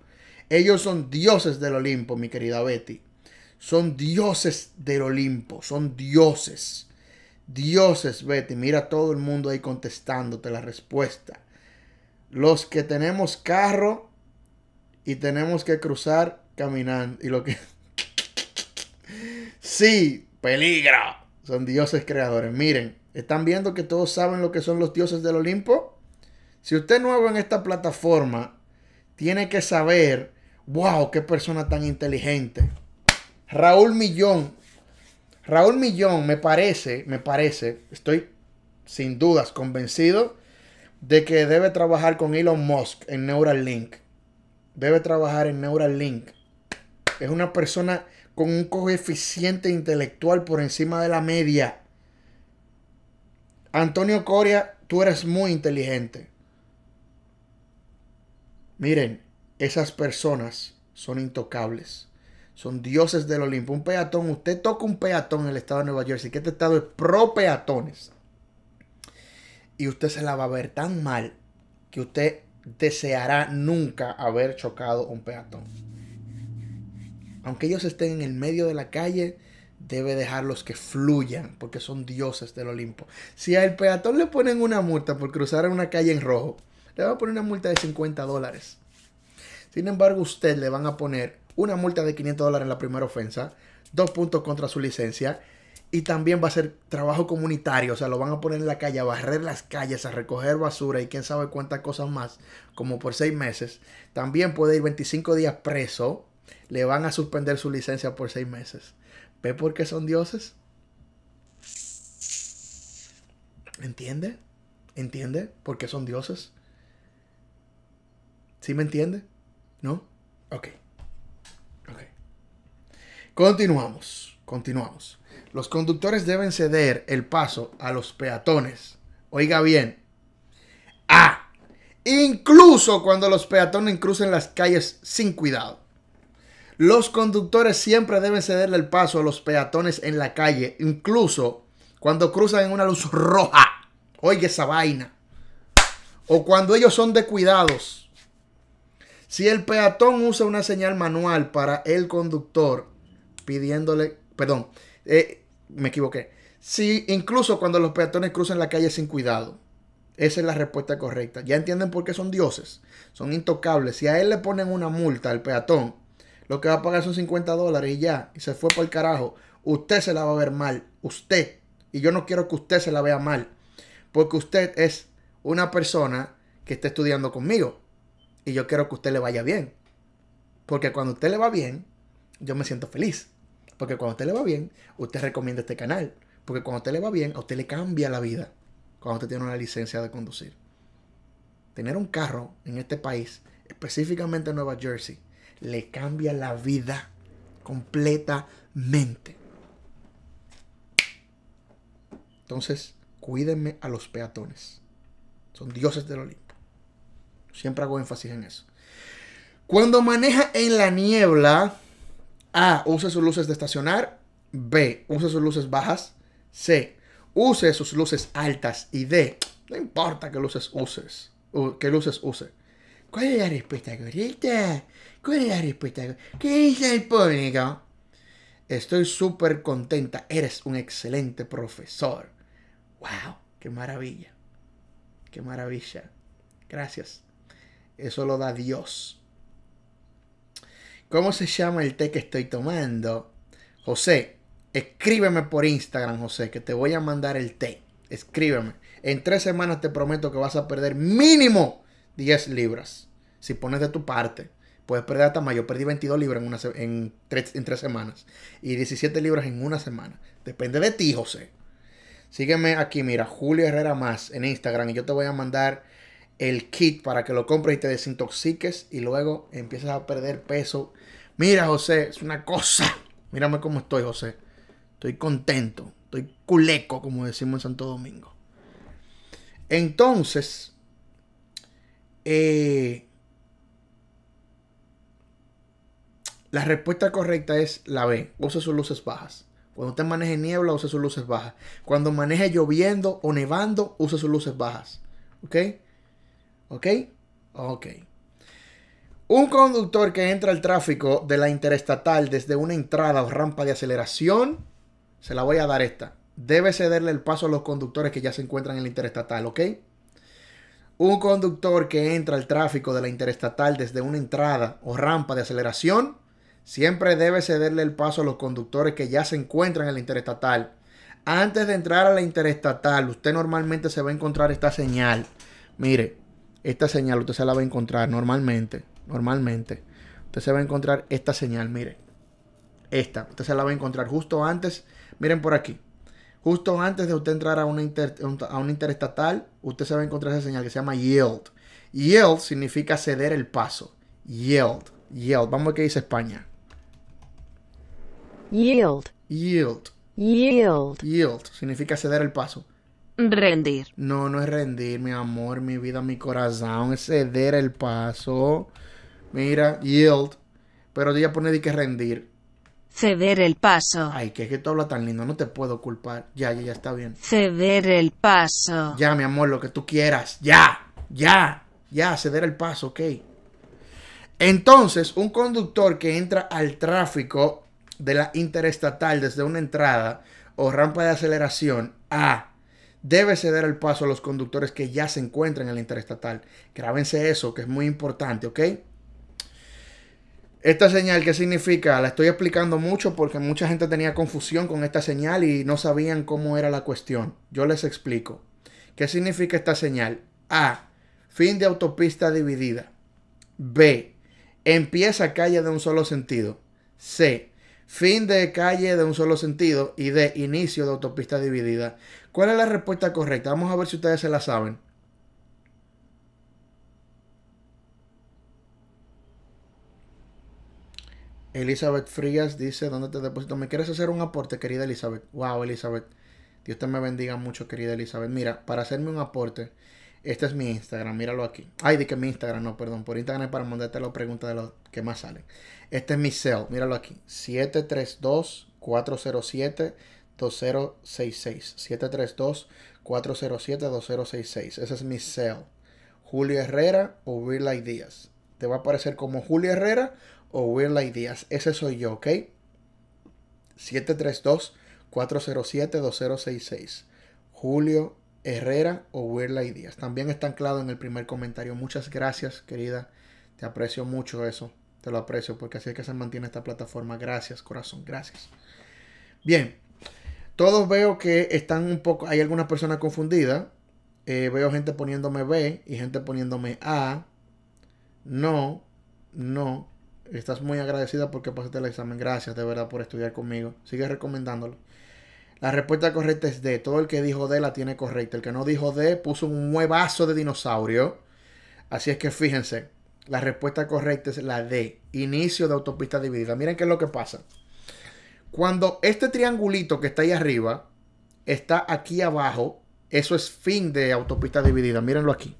Ellos son dioses del Olimpo, mi querida Betty. Son dioses del Olimpo. Son dioses dioses, Betty, Mira todo el mundo ahí contestándote la respuesta. Los que tenemos carro y tenemos que cruzar caminando. Y lo que. [LAUGHS] sí, peligro. Son dioses creadores. Miren, ¿están viendo que todos saben lo que son los dioses del Olimpo? Si usted es nuevo en esta plataforma, tiene que saber, wow, qué persona tan inteligente. Raúl Millón Raúl Millón, me parece, me parece, estoy sin dudas convencido de que debe trabajar con Elon Musk en Neuralink. Debe trabajar en Neuralink. Es una persona con un coeficiente intelectual por encima de la media. Antonio Coria, tú eres muy inteligente. Miren, esas personas son intocables son dioses del Olimpo. Un peatón, usted toca un peatón en el estado de Nueva Jersey, que este estado es pro peatones. Y usted se la va a ver tan mal que usted deseará nunca haber chocado un peatón. Aunque ellos estén en el medio de la calle, debe dejarlos que fluyan, porque son dioses del Olimpo. Si al peatón le ponen una multa por cruzar una calle en rojo, le van a poner una multa de 50 dólares. Sin embargo, usted le van a poner una multa de 500 dólares en la primera ofensa, dos puntos contra su licencia y también va a ser trabajo comunitario, o sea, lo van a poner en la calle, a barrer las calles, a recoger basura y quién sabe cuántas cosas más, como por seis meses. También puede ir 25 días preso, le van a suspender su licencia por seis meses. ¿Ve por qué son dioses? ¿Entiende? ¿Entiende por qué son dioses? ¿Sí me entiende? ¿No? Ok. Continuamos, continuamos. Los conductores deben ceder el paso a los peatones. Oiga bien. A. Incluso cuando los peatones crucen las calles sin cuidado. Los conductores siempre deben cederle el paso a los peatones en la calle, incluso cuando cruzan en una luz roja. Oiga esa vaina. O cuando ellos son de cuidados, Si el peatón usa una señal manual para el conductor, pidiéndole, perdón, eh, me equivoqué. Si incluso cuando los peatones cruzan la calle sin cuidado, esa es la respuesta correcta. Ya entienden por qué son dioses, son intocables. Si a él le ponen una multa al peatón, lo que va a pagar son 50 dólares y ya, y se fue por el carajo. Usted se la va a ver mal, usted. Y yo no quiero que usted se la vea mal, porque usted es una persona que está estudiando conmigo. Y yo quiero que usted le vaya bien. Porque cuando usted le va bien, yo me siento feliz. Porque cuando a usted le va bien, usted recomienda este canal. Porque cuando a usted le va bien, a usted le cambia la vida. Cuando usted tiene una licencia de conducir. Tener un carro en este país, específicamente en Nueva Jersey, le cambia la vida completamente. Entonces, cuídenme a los peatones. Son dioses del Olimpo. Siempre hago énfasis en eso. Cuando maneja en la niebla, a. Use sus luces de estacionar. B. Use sus luces bajas. C. Use sus luces altas. Y D. No importa qué luces uses. O, qué luces use. ¿Cuál es la respuesta correcta? ¿Cuál es la respuesta ¿Qué dice el público? Estoy súper contenta. Eres un excelente profesor. ¡Wow! ¡Qué maravilla! ¡Qué maravilla! Gracias. Eso lo da Dios. ¿Cómo se llama el té que estoy tomando? José, escríbeme por Instagram, José, que te voy a mandar el té. Escríbeme. En tres semanas te prometo que vas a perder mínimo 10 libras. Si pones de tu parte, puedes perder hasta más. Yo perdí 22 libras en, una en, tres, en tres semanas y 17 libras en una semana. Depende de ti, José. Sígueme aquí, mira, Julio Herrera Más en Instagram y yo te voy a mandar el kit para que lo compres y te desintoxiques y luego empiezas a perder peso Mira, José, es una cosa. Mírame cómo estoy, José. Estoy contento. Estoy culeco, como decimos en Santo Domingo. Entonces, eh, la respuesta correcta es la B. Usa sus luces bajas. Cuando usted maneje niebla, use sus luces bajas. Cuando maneje lloviendo o nevando, use sus luces bajas. ¿Ok? ¿Ok? Ok. Un conductor que entra al tráfico de la interestatal desde una entrada o rampa de aceleración, se la voy a dar esta. Debe cederle el paso a los conductores que ya se encuentran en la interestatal, ¿ok? Un conductor que entra al tráfico de la interestatal desde una entrada o rampa de aceleración, siempre debe cederle el paso a los conductores que ya se encuentran en la interestatal. Antes de entrar a la interestatal, usted normalmente se va a encontrar esta señal. Mire, esta señal usted se la va a encontrar normalmente normalmente, usted se va a encontrar esta señal, mire. Esta, usted se la va a encontrar justo antes, miren por aquí. Justo antes de usted entrar a una, inter, a una interestatal, usted se va a encontrar esa señal que se llama yield. Yield significa ceder el paso. Yield, yield. Vamos a ver qué dice España. Yield. Yield. Yield. Yield significa ceder el paso. Rendir. No, no es rendir, mi amor, mi vida, mi corazón. Es ceder el paso. Mira, yield. Pero ya pone de que rendir. Ceder el paso. Ay, que es que tú hablas tan lindo, no te puedo culpar. Ya, ya, ya está bien. Ceder el paso. Ya, mi amor, lo que tú quieras. Ya, ya, ya, ceder el paso, ok. Entonces, un conductor que entra al tráfico de la interestatal desde una entrada o rampa de aceleración A debe ceder el paso a los conductores que ya se encuentran en la interestatal. Grábense eso, que es muy importante, ¿ok? Esta señal, ¿qué significa? La estoy explicando mucho porque mucha gente tenía confusión con esta señal y no sabían cómo era la cuestión. Yo les explico. ¿Qué significa esta señal? A. Fin de autopista dividida. B. Empieza calle de un solo sentido. C. Fin de calle de un solo sentido. Y D. Inicio de autopista dividida. ¿Cuál es la respuesta correcta? Vamos a ver si ustedes se la saben. Elizabeth Frías dice, ¿dónde te deposito? ¿Me quieres hacer un aporte, querida Elizabeth? Wow, Elizabeth. Dios te me bendiga mucho, querida Elizabeth. Mira, para hacerme un aporte, este es mi Instagram, míralo aquí. Ay, di que mi Instagram, no, perdón. Por Instagram es para mandarte las preguntas de los que más salen. Este es mi cell, míralo aquí. 732-407-2066. 732-407-2066. Ese es mi cell. Julio Herrera o Real Díaz. Te va a aparecer como Julio Herrera o Ideas. Ese soy yo, ¿ok? 732-407-2066. Julio Herrera o Weird Ideas. También está anclado en el primer comentario. Muchas gracias, querida. Te aprecio mucho eso. Te lo aprecio porque así es que se mantiene esta plataforma. Gracias, corazón. Gracias. Bien. Todos veo que están un poco... Hay algunas personas confundidas. Eh, veo gente poniéndome B y gente poniéndome A. No, no, Estás muy agradecida porque pasaste el examen. Gracias de verdad por estudiar conmigo. Sigue recomendándolo. La respuesta correcta es D. Todo el que dijo D la tiene correcta. El que no dijo D puso un huevazo de dinosaurio. Así es que fíjense, la respuesta correcta es la D. Inicio de autopista dividida. Miren qué es lo que pasa. Cuando este triangulito que está ahí arriba está aquí abajo, eso es fin de autopista dividida. Mírenlo aquí.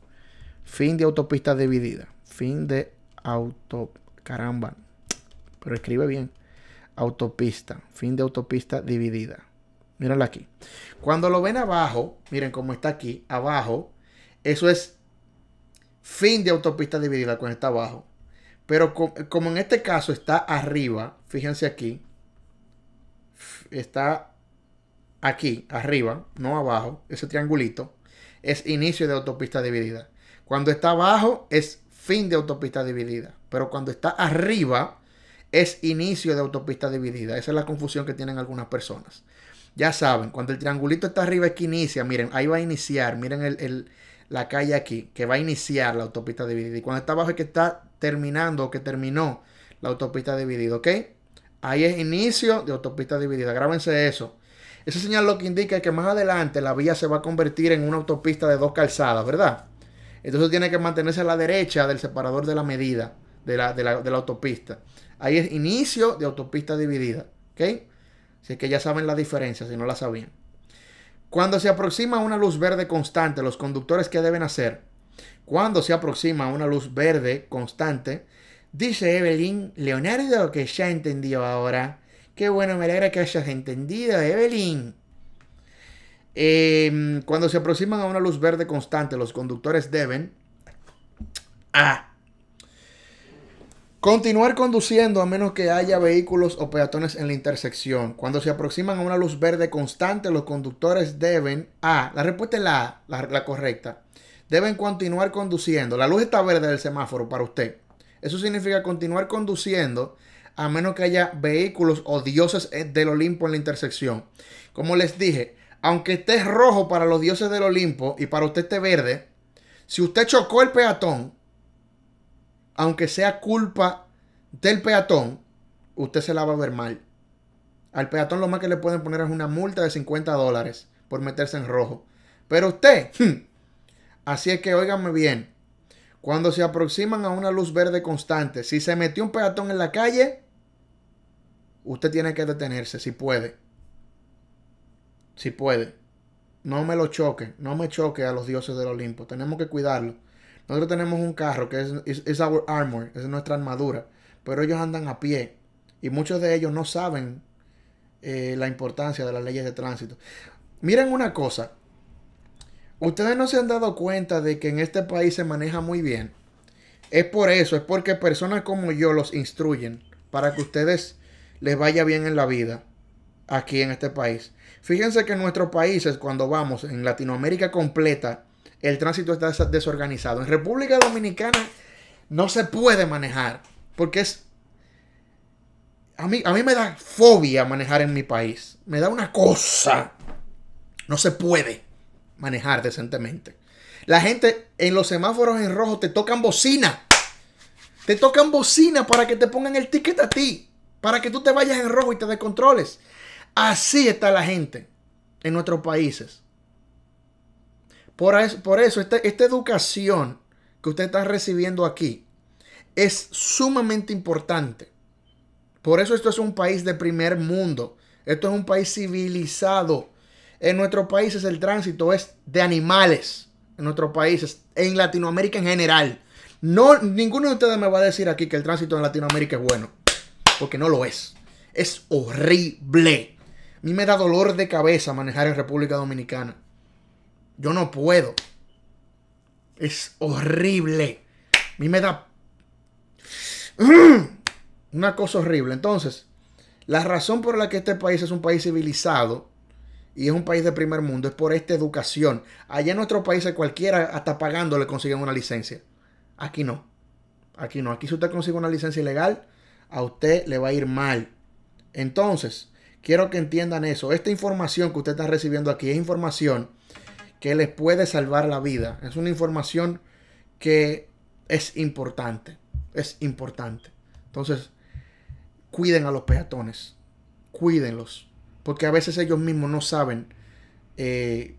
Fin de autopista dividida. Fin de autopista Caramba. Pero escribe bien. Autopista. Fin de autopista dividida. mírala aquí. Cuando lo ven abajo, miren cómo está aquí, abajo. Eso es fin de autopista dividida cuando está abajo. Pero como en este caso está arriba, fíjense aquí. Está aquí, arriba, no abajo, ese triangulito, es inicio de autopista dividida. Cuando está abajo, es fin de autopista dividida pero cuando está arriba es inicio de autopista dividida. Esa es la confusión que tienen algunas personas. Ya saben, cuando el triangulito está arriba es que inicia. Miren, ahí va a iniciar. Miren el, la calle aquí, que va a iniciar la autopista dividida. Y cuando está abajo es que está terminando o que terminó la autopista dividida, ¿ok? Ahí es inicio de autopista dividida. Grábense eso. Esa señal lo que indica es que más adelante la vía se va a convertir en una autopista de dos calzadas, ¿verdad? Entonces tiene que mantenerse a la derecha del separador de la medida de la, autopista. Ahí es inicio de autopista dividida. ¿Ok? Así que ya saben la diferencia si no la sabían. Cuando se aproxima una luz verde constante, los conductores que deben hacer. Cuando se aproxima una luz verde constante, dice Evelyn, Leonardo, que ya entendió ahora. Qué bueno, me alegra que hayas entendido, Evelyn. Em, cuando se aproximan a una luz verde constante, los conductores deben Ah. Continuar conduciendo a menos que haya vehículos o peatones en la intersección. Cuando se aproximan a una luz verde constante, los conductores deben... A, ah, la respuesta es la la correcta. Deben continuar conduciendo. La luz está verde del semáforo para usted. Eso significa continuar conduciendo a menos que haya vehículos o dioses eh, del Olimpo en la intersección. Como les dije, aunque esté rojo para los dioses del Olimpo y para usted esté verde, si usted chocó el peatón, aunque sea culpa del peatón, usted se la va a ver mal. Al peatón lo más que le pueden poner es una multa de 50 dólares por meterse en rojo. Pero usted, hmm, así es que óigame bien, cuando se aproximan a una luz verde constante, si se metió un peatón en la calle, usted tiene que detenerse, si puede. Si puede. No me lo choque, no me choque a los dioses del Olimpo. Tenemos que cuidarlo. Nosotros tenemos un carro que es our armor, es nuestra armadura, pero ellos andan a pie y muchos de ellos no saben eh, la importancia de las leyes de tránsito. Miren una cosa, ustedes no se han dado cuenta de que en este país se maneja muy bien. Es por eso, es porque personas como yo los instruyen para que ustedes les vaya bien en la vida aquí en este país. Fíjense que en nuestros países, cuando vamos en Latinoamérica completa, el tránsito está desorganizado. En República Dominicana no se puede manejar porque es... A mí, a mí me da fobia manejar en mi país. Me da una cosa. No se puede manejar decentemente. La gente en los semáforos en rojo te tocan bocina. Te tocan bocina para que te pongan el ticket a ti. Para que tú te vayas en rojo y te controles. Así está la gente en nuestros países. Por, eso, esta, educación que usted está recibiendo aquí es sumamente importante. Por eso esto es un país de primer mundo. Esto es un país civilizado. En nuestros países el tránsito es de animales. En nuestros países, en Latinoamérica en general. No, ninguno de ustedes me va a decir aquí que el tránsito en Latinoamérica es bueno. Porque no lo es. Es horrible. A mí me da dolor de cabeza manejar en República Dominicana. Yo no puedo. Es horrible. A mí me da... [CLEARS THROAT] Una cosa horrible. Entonces, la razón por la que este país es un país civilizado y es un país de primer mundo es por esta educación. Allá en nuestro país cualquiera, hasta pagando, le consiguen una licencia. Aquí no. Aquí no. Aquí si usted consigue una licencia ilegal, a usted le va a ir mal. Entonces, quiero que entiendan eso. Esta información que usted está recibiendo aquí es información que les puede salvar la vida. Es una información que es importante. Es importante. Entonces, cuiden a los peatones. Cuídenlos. Porque a veces ellos mismos no saben eh,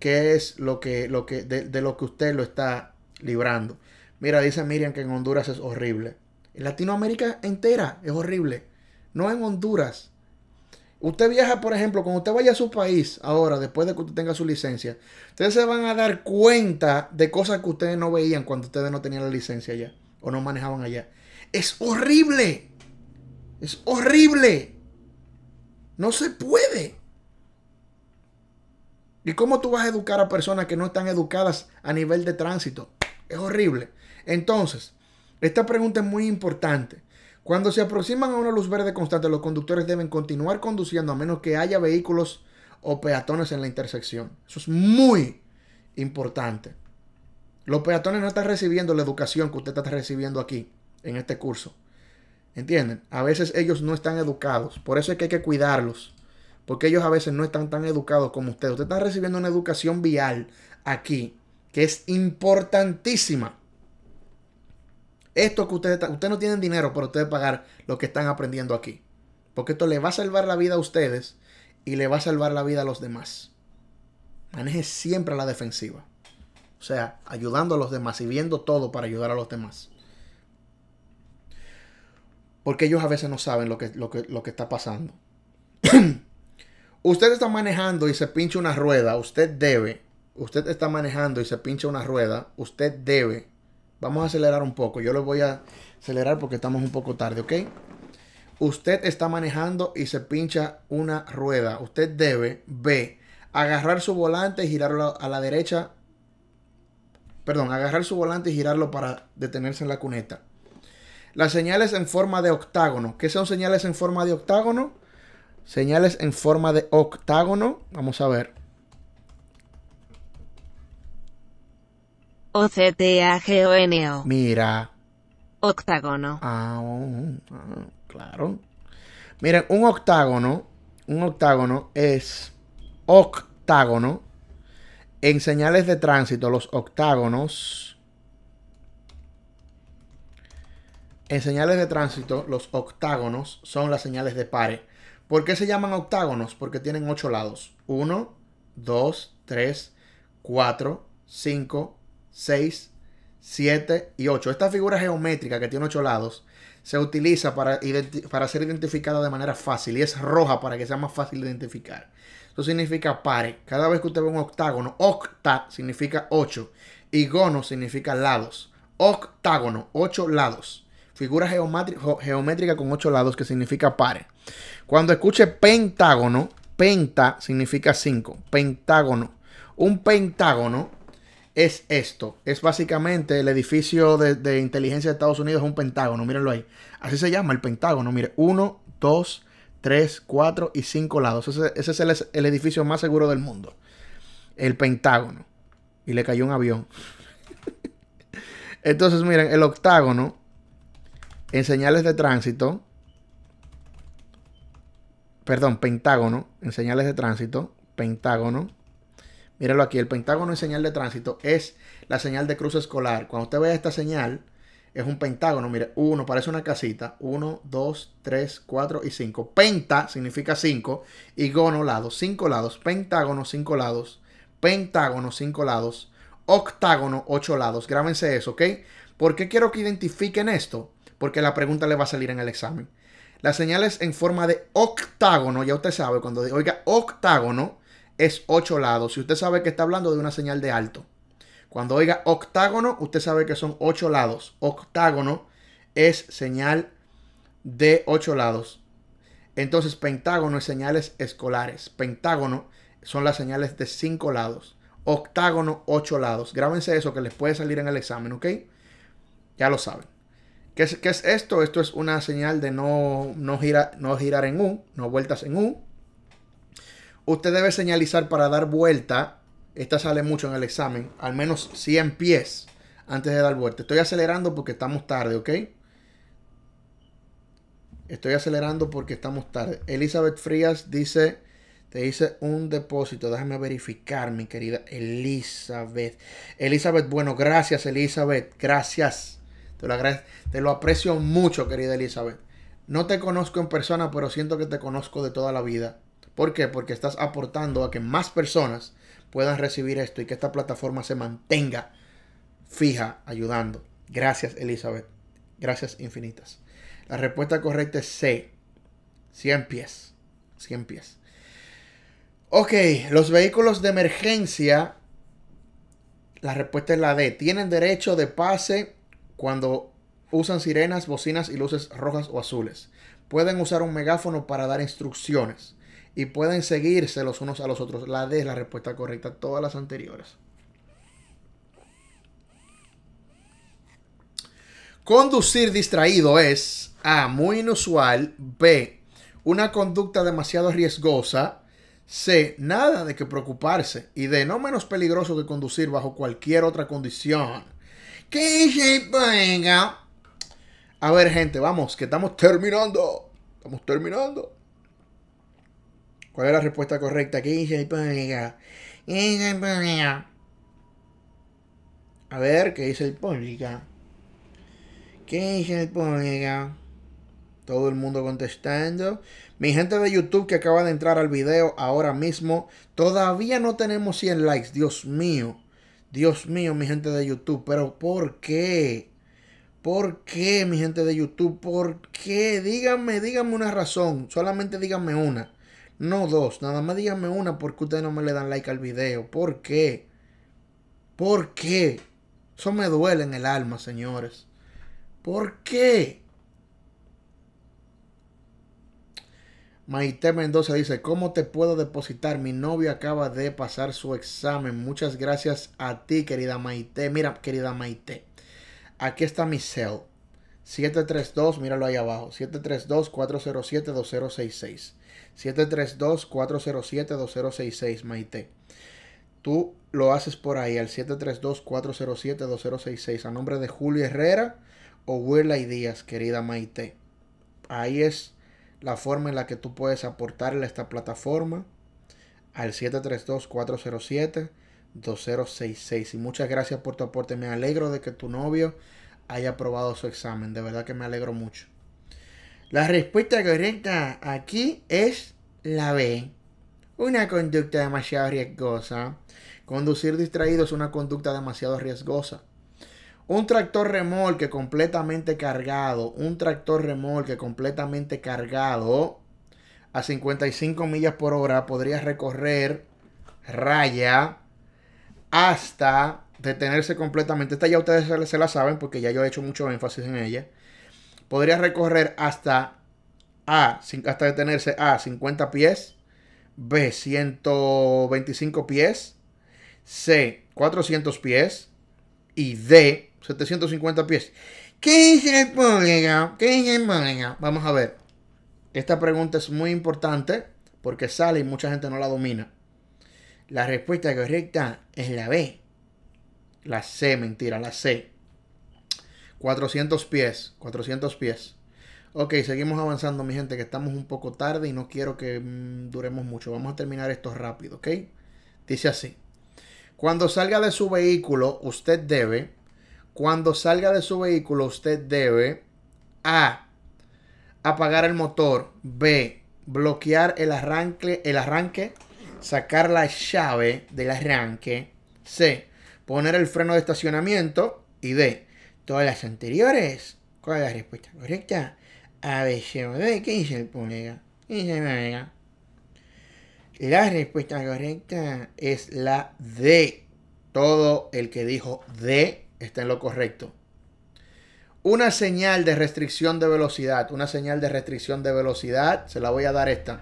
qué es lo que, lo que de, de, lo que usted lo está librando. Mira, dice Miriam que en Honduras es horrible. En Latinoamérica entera es horrible. No en Honduras. Usted viaja, por ejemplo, cuando usted vaya a su país ahora, después de que usted tenga su licencia, ustedes se van a dar cuenta de cosas que ustedes no veían cuando ustedes no tenían la licencia allá o no manejaban allá. Es horrible. Es horrible. No se puede. ¿Y cómo tú vas a educar a personas que no están educadas a nivel de tránsito? Es horrible. Entonces, esta pregunta es muy importante. Cuando se aproximan a una luz verde constante, los conductores deben continuar conduciendo a menos que haya vehículos o peatones en la intersección. Eso es muy importante. Los peatones no están recibiendo la educación que usted está recibiendo aquí, en este curso. ¿Entienden? A veces ellos no están educados. Por eso es que hay que cuidarlos. Porque ellos a veces no están tan educados como usted. Usted está recibiendo una educación vial aquí, que es importantísima. Esto que ustedes, ustedes no tienen dinero para ustedes pagar lo que están aprendiendo aquí. Porque esto le va a salvar la vida a ustedes y le va a salvar la vida a los demás. Maneje siempre la defensiva. O sea, ayudando a los demás y viendo todo para ayudar a los demás. Porque ellos a veces no saben lo que, lo lo que está pasando. [CLEARS THROAT] usted está manejando y se pincha una rueda. Usted debe. Usted está manejando y se pincha una rueda. Usted debe Vamos a acelerar un poco. Yo lo voy a acelerar porque estamos un poco tarde, ¿ok? Usted está manejando y se pincha una rueda. Usted debe, B, agarrar su volante y girarlo a la derecha. Perdón, agarrar su volante y girarlo para detenerse en la cuneta. Las señales en forma de octágono. ¿Qué son señales en forma de octágono? Señales en forma de octágono. Vamos a ver. O-C-T-A-G-O-N-O. Mira. Octágono. Ah, claro. Miren, un octágono, un octágono es octágono. En señales de tránsito, los octágonos. En señales de tránsito, los octágonos son las señales de pare. ¿Por qué se llaman octágonos? Porque tienen ocho lados. Uno, dos, tres, cuatro, cinco... 6, 7 y 8. Esta figura geométrica que tiene 8 lados se utiliza para, para ser identificada de manera fácil y es roja para que sea más fácil de identificar. Eso significa pare. Cada vez que usted ve un octágono, octa significa 8 y gono significa lados. Octágono, 8 lados. Figura geométrica con 8 lados que significa pare. Cuando escuche pentágono, penta significa 5. Pentágono. Un pentágono es esto. Es básicamente el edificio de, inteligencia de Estados Unidos, un pentágono, mírenlo ahí. Así se llama el pentágono, mire, uno, dos, tres, cuatro y cinco lados. Ese, es el, el, edificio más seguro del mundo. El pentágono. Y le cayó un avión. [LAUGHS] Entonces, miren, el octágono en señales de tránsito. Perdón, pentágono en señales de tránsito. Pentágono Míralo aquí, el pentágono en señal de tránsito es la señal de cruce escolar. Cuando usted vea esta señal, es un pentágono. Mire, uno, parece una casita. uno, dos, tres, cuatro y cinco. Penta significa cinco, Y gono, lados, cinco lados. Pentágono, cinco lados. Pentágono, cinco lados. Octágono, ocho lados. Grábense eso, ¿ok? ¿Por qué quiero que identifiquen esto? Porque la pregunta le va a salir en el examen. La señal es en forma de octágono, ya usted sabe, cuando oiga, octágono, es ocho lados. Si usted sabe que está hablando de una señal de alto. Cuando oiga octágono, usted sabe que son ocho lados. Octágono es señal de ocho lados. Entonces, pentágono es señales escolares. Pentágono son las señales de cinco lados. Octágono, ocho lados. Grábense eso que les puede salir en el examen, ¿ok? Ya lo saben. ¿Qué es, qué es esto? Esto es una señal de no, no girar en U, no vueltas en U. Usted debe señalizar para dar vuelta. Esta sale mucho en el examen. Al menos 100 pies antes de dar vuelta. Estoy acelerando porque estamos tarde, ¿ok? Estoy acelerando porque estamos tarde. Elizabeth Frías dice, te hice un depósito. Déjame verificar, mi querida Elizabeth. Elizabeth, bueno, gracias Elizabeth. Gracias. Te lo, te lo aprecio mucho, querida Elizabeth. No te conozco en persona, pero siento que te conozco de toda la vida. ¿Por qué? Porque estás aportando a que más personas puedan recibir esto y que esta plataforma se mantenga fija ayudando. Gracias, Elizabeth. Gracias infinitas. La respuesta correcta es C. 100 pies. 100 pies. Ok, los vehículos de emergencia. La respuesta es la D. Tienen derecho de pase cuando usan sirenas, bocinas y luces rojas o azules. Pueden usar un megáfono para dar instrucciones y pueden seguirse los unos a los otros. La D es la respuesta correcta, todas las anteriores. Conducir distraído es A. Muy inusual. B. Una conducta demasiado riesgosa. C. Nada de que preocuparse. Y D. No menos peligroso que conducir bajo cualquier otra condición. Que se venga. A ver, gente, vamos, que estamos terminando. Estamos terminando. ¿Cuál es la respuesta correcta? ¿Qué dice el ¿Qué dice el A ver, ¿qué dice el público? ¿Qué dice el Todo el mundo contestando. Mi gente de YouTube que acaba de entrar al video ahora mismo. Todavía no tenemos 100 likes. Dios mío. Dios mío, mi gente de YouTube. Pero ¿por qué? ¿Por qué, mi gente de YouTube? ¿Por qué? Díganme, díganme una razón. Solamente díganme una. No dos, nada más díganme una porque ustedes no me le dan like al video. ¿Por qué? ¿Por qué? Eso me duele en el alma, señores. ¿Por qué? Maite Mendoza dice, ¿cómo te puedo depositar? Mi novio acaba de pasar su examen. Muchas gracias a ti, querida Maite. Mira, querida Maite. Aquí está mi cell. 732, míralo ahí abajo. 732-407-2066. 732-407-2066, Maite. Tú lo haces por ahí al 732-407-2066 a nombre de Julio Herrera o y Díaz, querida Maite. Ahí es la forma en la que tú puedes aportarle a esta plataforma al 732-407-2066. Y muchas gracias por tu aporte. Me alegro de que tu novio haya aprobado su examen. De verdad que me alegro mucho. La respuesta correcta aquí es la B. Una conducta demasiado riesgosa. Conducir distraído es una conducta demasiado riesgosa. Un tractor remolque completamente cargado, un tractor remolque completamente cargado a 55 millas por hora podría recorrer raya hasta detenerse completamente. Esta ya ustedes se la saben porque ya yo he hecho mucho énfasis en ella podría recorrer hasta A, hasta detenerse A, 50 pies, B, 125 pies, C, 400 pies y D, 750 pies. ¿Qué es el público? ¿Qué es el Vamos a ver. Esta pregunta es muy importante porque sale y mucha gente no la domina. La respuesta correcta es la B. La C, mentira, la C. 400 pies, 400 pies. Ok, seguimos avanzando, mi gente, que estamos un poco tarde y no quiero que mm, duremos mucho. Vamos a terminar esto rápido, ¿ok? Dice así. Cuando salga de su vehículo, usted debe. Cuando salga de su vehículo, usted debe. A. Apagar el motor. B. Bloquear el arranque. El arranque. Sacar la llave del arranque. C. Poner el freno de estacionamiento. Y D todas las anteriores? ¿Cuál es la respuesta correcta? A D, ¿qué dice el público? ¿Qué dice el La respuesta correcta es la D. Todo el que dijo D está en lo correcto. Una señal de restricción de velocidad. Una señal de restricción de velocidad. Se la voy a dar esta.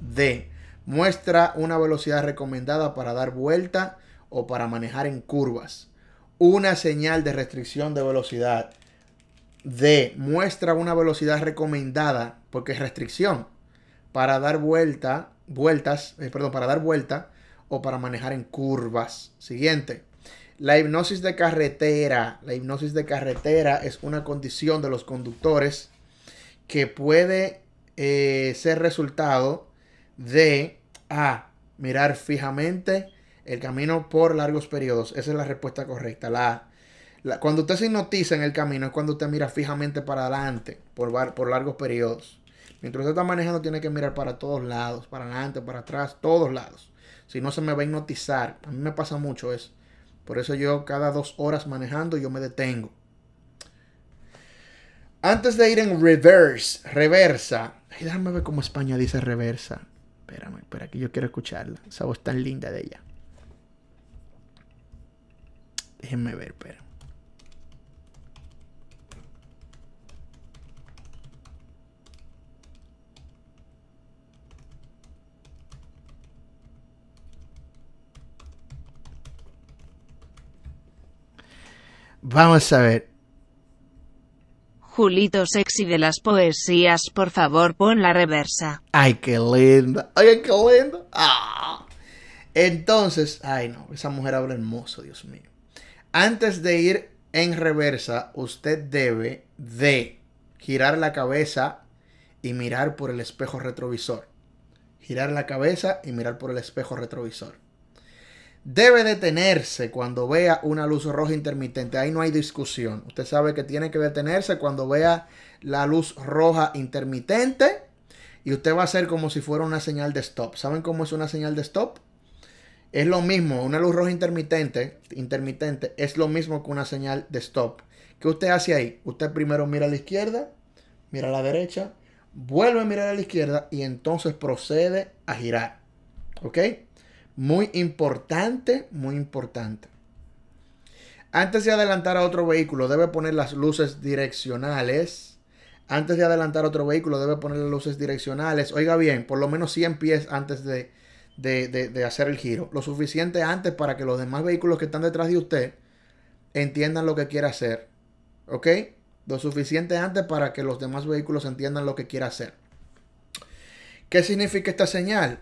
D. Muestra una velocidad recomendada para dar vuelta o para manejar en curvas una señal de restricción de velocidad D. muestra una velocidad recomendada, porque es restricción, para dar vuelta, vueltas, eh, perdón, para dar vuelta o para manejar en curvas. Siguiente. La hipnosis de carretera. La hipnosis de carretera es una condición de los conductores que puede eh, ser resultado de A. Mirar fijamente el camino por largos periodos. Esa es la respuesta correcta. La, la, cuando usted se hipnotiza en el camino es cuando usted mira fijamente para adelante por, por largos periodos. Mientras usted está manejando tiene que mirar para todos lados, para adelante, para atrás, todos lados. Si no se me va a hipnotizar. A mí me pasa mucho eso. Por eso yo cada dos horas manejando yo me detengo. Antes de ir en reverse, reversa. Ay, déjame ver cómo España dice reversa. Espérame, espera que yo quiero escucharla. Esa voz tan linda de ella. Déjenme ver, pero. Vamos a ver. Julito sexy de las poesías, por favor, pon la reversa. Ay, qué linda. Ay, qué linda. Ah. Entonces, ay no, esa mujer habla hermoso, Dios mío. Antes de ir en reversa, usted debe de girar la cabeza y mirar por el espejo retrovisor. Girar la cabeza y mirar por el espejo retrovisor. Debe detenerse cuando vea una luz roja intermitente. Ahí no hay discusión. Usted sabe que tiene que detenerse cuando vea la luz roja intermitente. Y usted va a hacer como si fuera una señal de stop. ¿Saben cómo es una señal de stop? Es lo mismo, una luz roja intermitente, intermitente es lo mismo que una señal de stop. ¿Qué usted hace ahí? Usted primero mira a la izquierda, mira a la derecha, vuelve a mirar a la izquierda y entonces procede a girar. ¿Ok? Muy importante, muy importante. Antes de adelantar a otro vehículo, debe poner las luces direccionales. Antes de adelantar a otro vehículo, debe poner las luces direccionales. Oiga bien, por lo menos 100 pies antes de de, hacer el giro. Lo suficiente antes para que los demás vehículos que están detrás de usted entiendan lo que quiere hacer. ¿Ok? Lo suficiente antes para que los demás vehículos entiendan lo que quiere hacer. ¿Qué significa esta señal?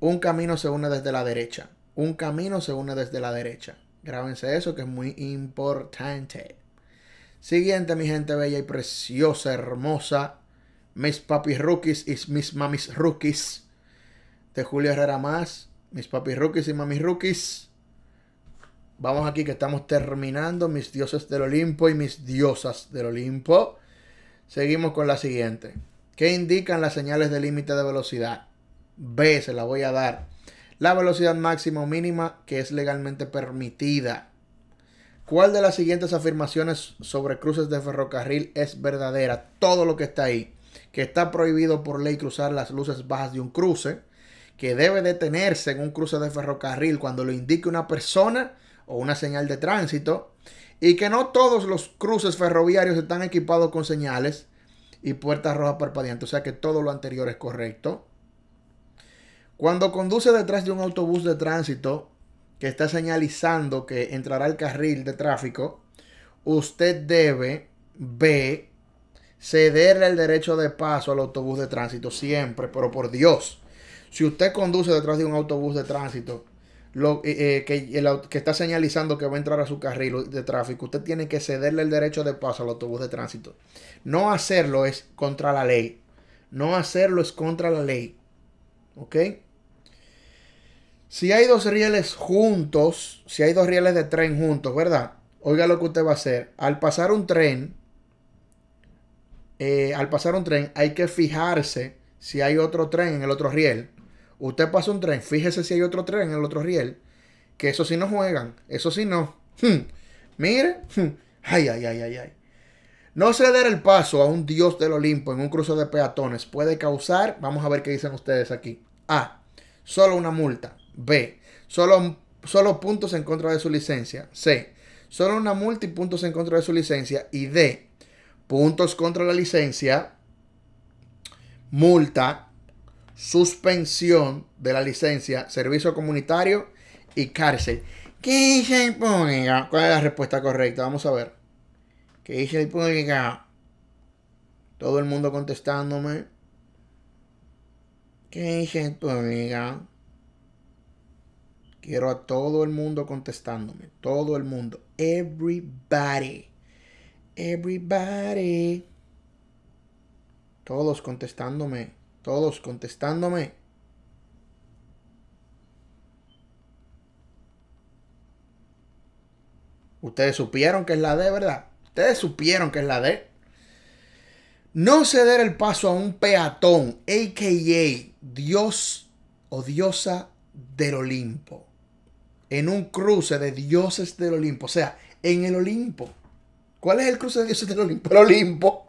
Un camino se une desde la derecha. Un camino se une desde la derecha. Grábense eso que es muy importante. Siguiente, mi gente bella y preciosa, hermosa. Mis papis rookies y mis mamis rookies de Julio Herrera más, mis papis rookies y mamis rookies. Vamos aquí que estamos terminando, mis dioses del Olimpo y mis diosas del Olimpo. Seguimos con la siguiente. ¿Qué indican las señales de límite de velocidad? B, se la voy a dar. La velocidad máxima o mínima que es legalmente permitida. ¿Cuál de las siguientes afirmaciones sobre cruces de ferrocarril es verdadera? Todo lo que está ahí. Que está prohibido por ley cruzar las luces bajas de un cruce que debe detenerse en un cruce de ferrocarril cuando lo indique una persona o una señal de tránsito y que no todos los cruces ferroviarios están equipados con señales y puertas rojas parpadeantes, o sea que todo lo anterior es correcto. Cuando conduce detrás de un autobús de tránsito que está señalizando que entrará al carril de tráfico, usted debe B cederle el derecho de paso al autobús de tránsito siempre, pero por Dios. Si usted conduce detrás de un autobús de tránsito lo, eh, eh, que, está señalizando que va a entrar a su carril de tráfico, usted tiene que cederle el derecho de paso al autobús de tránsito. No hacerlo es contra la ley. No hacerlo es contra la ley. ¿Ok? Si hay dos rieles juntos, si hay dos rieles de tren juntos, ¿verdad? Oiga lo que usted va a hacer. Al pasar un tren, eh, al pasar un tren, hay que fijarse si hay otro tren en el otro riel Usted pasa un tren, fíjese si hay otro tren en el otro riel, que eso sí no juegan, eso sí no. Hmm. Mire, hmm. ay, ay, ay, ay, ay. No ceder el paso a un dios del Olimpo en un cruce de peatones puede causar, vamos a ver qué dicen ustedes aquí. A, solo una multa. B, solo, solo puntos en contra de su licencia. C, solo una multa y puntos en contra de su licencia. Y D, puntos contra la licencia, multa suspensión de la licencia, servicio comunitario y cárcel. ¿Qué dice el ¿Cuál es la respuesta correcta? Vamos a ver. ¿Qué dice el Todo el mundo contestándome. ¿Qué dice el Quiero a todo el mundo contestándome. Todo el mundo. Everybody. Everybody. Todos contestándome. Todos contestándome. Ustedes supieron que es la D, ¿verdad? Ustedes supieron que es la D. No ceder el paso a un peatón, a.k.a. Dios o diosa del Olimpo. En un cruce de dioses del Olimpo. O sea, en el Olimpo. ¿Cuál es el cruce de dioses del Olimpo? El Olimpo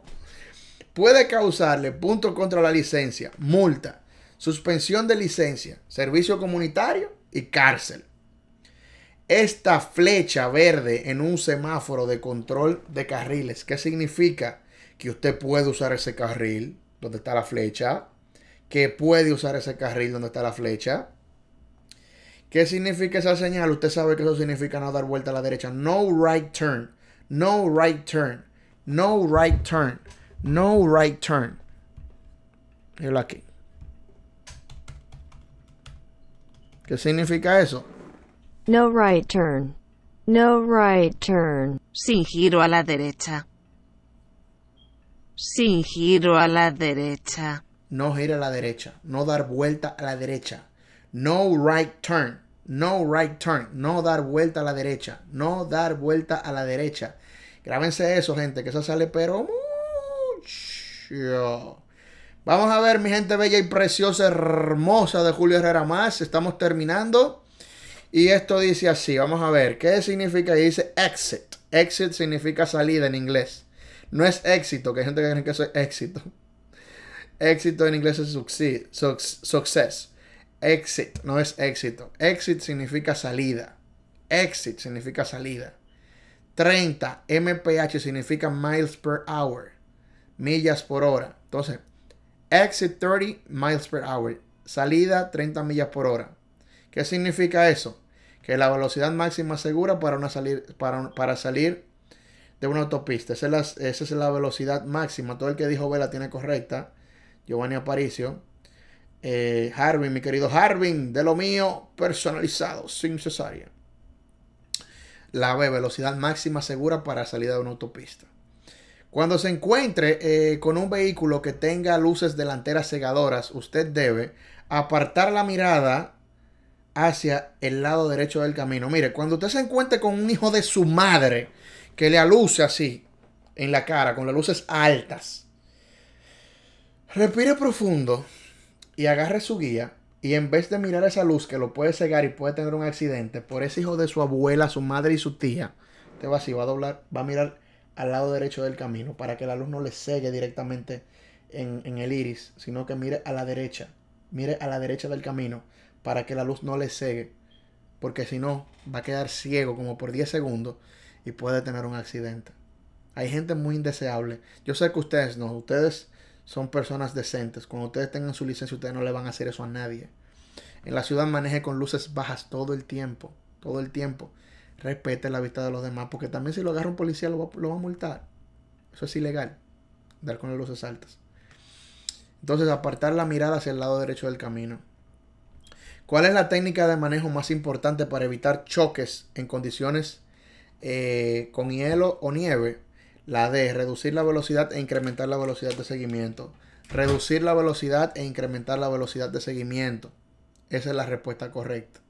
puede causarle puntos contra la licencia, multa, suspensión de licencia, servicio comunitario y cárcel. Esta flecha verde en un semáforo de control de carriles, ¿qué significa? Que usted puede usar ese carril donde está la flecha, que puede usar ese carril donde está la flecha. ¿Qué significa esa señal? Usted sabe que eso significa no dar vuelta a la derecha. No right turn. No right turn. No right turn. No right turn. Míralo aquí. ¿Qué significa eso? No right turn. No right turn. Sin giro a la derecha. Sin giro a la derecha. No gira a la derecha. No dar vuelta a la derecha. No right turn. No right turn. No dar vuelta a la derecha. No dar vuelta a la derecha. Grábense eso, gente, que eso sale pero Vamos a ver, mi gente bella y preciosa, hermosa de Julio Herrera más. Estamos terminando. Y esto dice así, vamos a ver, ¿qué significa? Y dice exit. Exit significa salida en inglés. No es éxito, que hay gente que cree que eso es éxito. Éxito en inglés es success. Exit no es éxito. Exit significa salida. Exit significa salida. 30 mph significa miles per hour millas por hora. Entonces, exit 30 miles per hour, salida 30 millas por hora. ¿Qué significa eso? Que la velocidad máxima segura para, una salir, para, salir de una autopista. Esa es, la, esa es, la, velocidad máxima. Todo el que dijo la tiene correcta. Giovanni Aparicio. Eh, Harvin, mi querido Harvin, de lo mío, personalizado, sin cesárea. La B, velocidad máxima segura para salida de una autopista. Cuando se encuentre eh, con un vehículo que tenga luces delanteras cegadoras, usted debe apartar la mirada hacia el lado derecho del camino. Mire, cuando usted se encuentre con un hijo de su madre que le aluce así en la cara, con las luces altas, respire profundo y agarre su guía. Y en vez de mirar esa luz que lo puede cegar y puede tener un accidente, por ese hijo de su abuela, su madre y su tía, te va así, va a doblar, va a mirar al lado derecho del camino, para que la luz no le cegue directamente en, el iris, sino que mire a la derecha, mire a la derecha del camino, para que la luz no le cegue, porque si no, va a quedar ciego como por 10 segundos y puede tener un accidente. Hay gente muy indeseable. Yo sé que ustedes no, ustedes son personas decentes. Cuando ustedes tengan su licencia, ustedes no le van a hacer eso a nadie. En la ciudad maneje con luces bajas todo el tiempo, todo el tiempo respete la vista de los demás, porque también si lo agarra un policía lo va, lo va a multar. Eso es ilegal, dar con las luces altas. Entonces, apartar la mirada hacia el lado derecho del camino. ¿Cuál es la técnica de manejo más importante para evitar choques en condiciones eh, con hielo o nieve? La de reducir la velocidad e incrementar la velocidad de seguimiento. Reducir la velocidad e incrementar la velocidad de seguimiento. Esa es la respuesta correcta.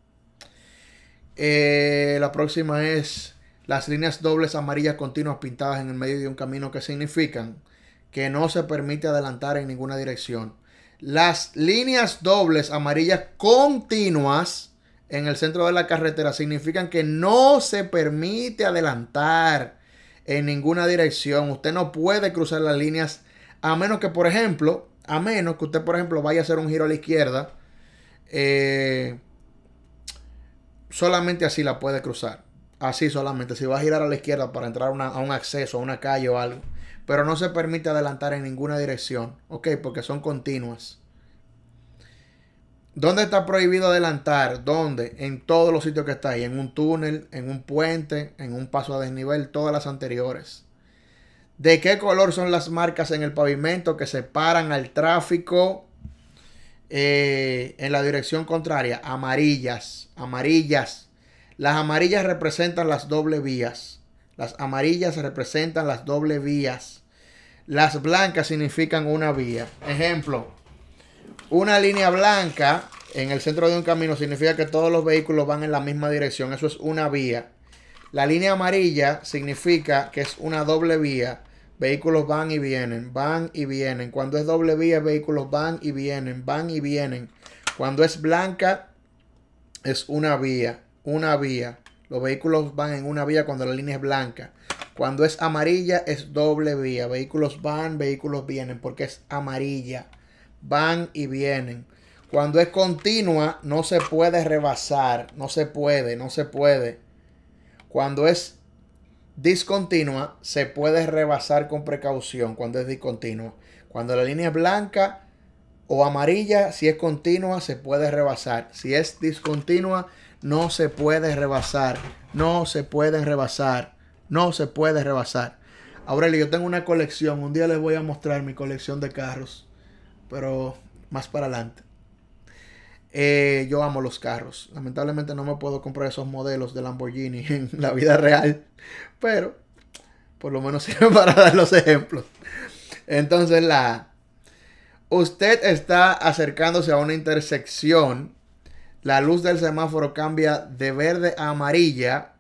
Eh, la próxima es las líneas dobles amarillas continuas pintadas en el medio de un camino que significan que no se permite adelantar en ninguna dirección. Las líneas dobles amarillas continuas en el centro de la carretera significan que no se permite adelantar en ninguna dirección. Usted no puede cruzar las líneas a menos que, por ejemplo, a menos que usted, por ejemplo, vaya a hacer un giro a la izquierda. Eh, solamente así la puede cruzar. Así solamente. Si va a girar a la izquierda para entrar a un acceso, a una calle o algo. Pero no se permite adelantar en ninguna dirección. Ok, porque son continuas. ¿Dónde está prohibido adelantar? ¿Dónde? En todos los sitios que está ahí. En un túnel, en un puente, en un paso a desnivel, todas las anteriores. ¿De qué color son las marcas en el pavimento que separan al tráfico eh, en la dirección contraria, amarillas, amarillas. Las amarillas representan las doble vías. Las amarillas representan las doble vías. Las blancas significan una vía. Ejemplo, una línea blanca en el centro de un camino significa que todos los vehículos van en la misma dirección. Eso es una vía. La línea amarilla significa que es una doble vía Vehículos van y vienen, van y vienen. Cuando es doble vía, vehículos van y vienen, van y vienen. Cuando es blanca, es una vía, una vía. Los vehículos van en una vía cuando la línea es blanca. Cuando es amarilla, es doble vía. Vehículos van, vehículos vienen, porque es amarilla. Van y vienen. Cuando es continua, no se puede rebasar. No se puede, no se puede. Cuando es discontinua se puede rebasar con precaución cuando es discontinua. Cuando la línea es blanca o amarilla, si es continua, se puede rebasar. Si es discontinua, no se puede rebasar. No se puede rebasar. No se puede rebasar. Aurelio, yo tengo una colección. Un día les voy a mostrar mi colección de carros. Pero más para adelante. Eh, yo amo los carros. Lamentablemente no me puedo comprar esos modelos de Lamborghini [LAUGHS] en la vida real. Pero por lo menos [LAUGHS] sirve para dar los ejemplos. Entonces la... Usted está acercándose a una intersección. La luz del semáforo cambia de verde a amarilla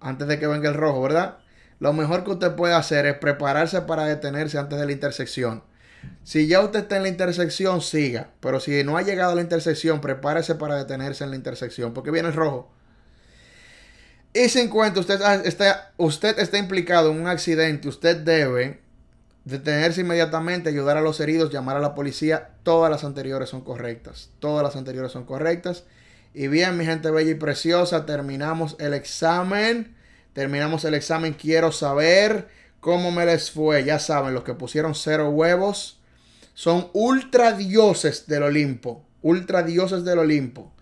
antes de que venga el rojo, ¿verdad? Lo mejor que usted puede hacer es prepararse para detenerse antes de la intersección. Si ya usted está en la intersección, siga. Pero si no ha llegado a la intersección, prepárese para detenerse en la intersección, porque viene el rojo. Y si encuentra usted está, usted está implicado en un accidente, usted debe detenerse inmediatamente, ayudar a los heridos, llamar a la policía. Todas las anteriores son correctas. Todas las anteriores son correctas. Y bien, mi gente bella y preciosa, terminamos el examen. Terminamos el examen. Quiero saber. ¿Cómo me les fue? Ya saben, los que pusieron cero huevos son ultra dioses del Olimpo. Ultra dioses del Olimpo.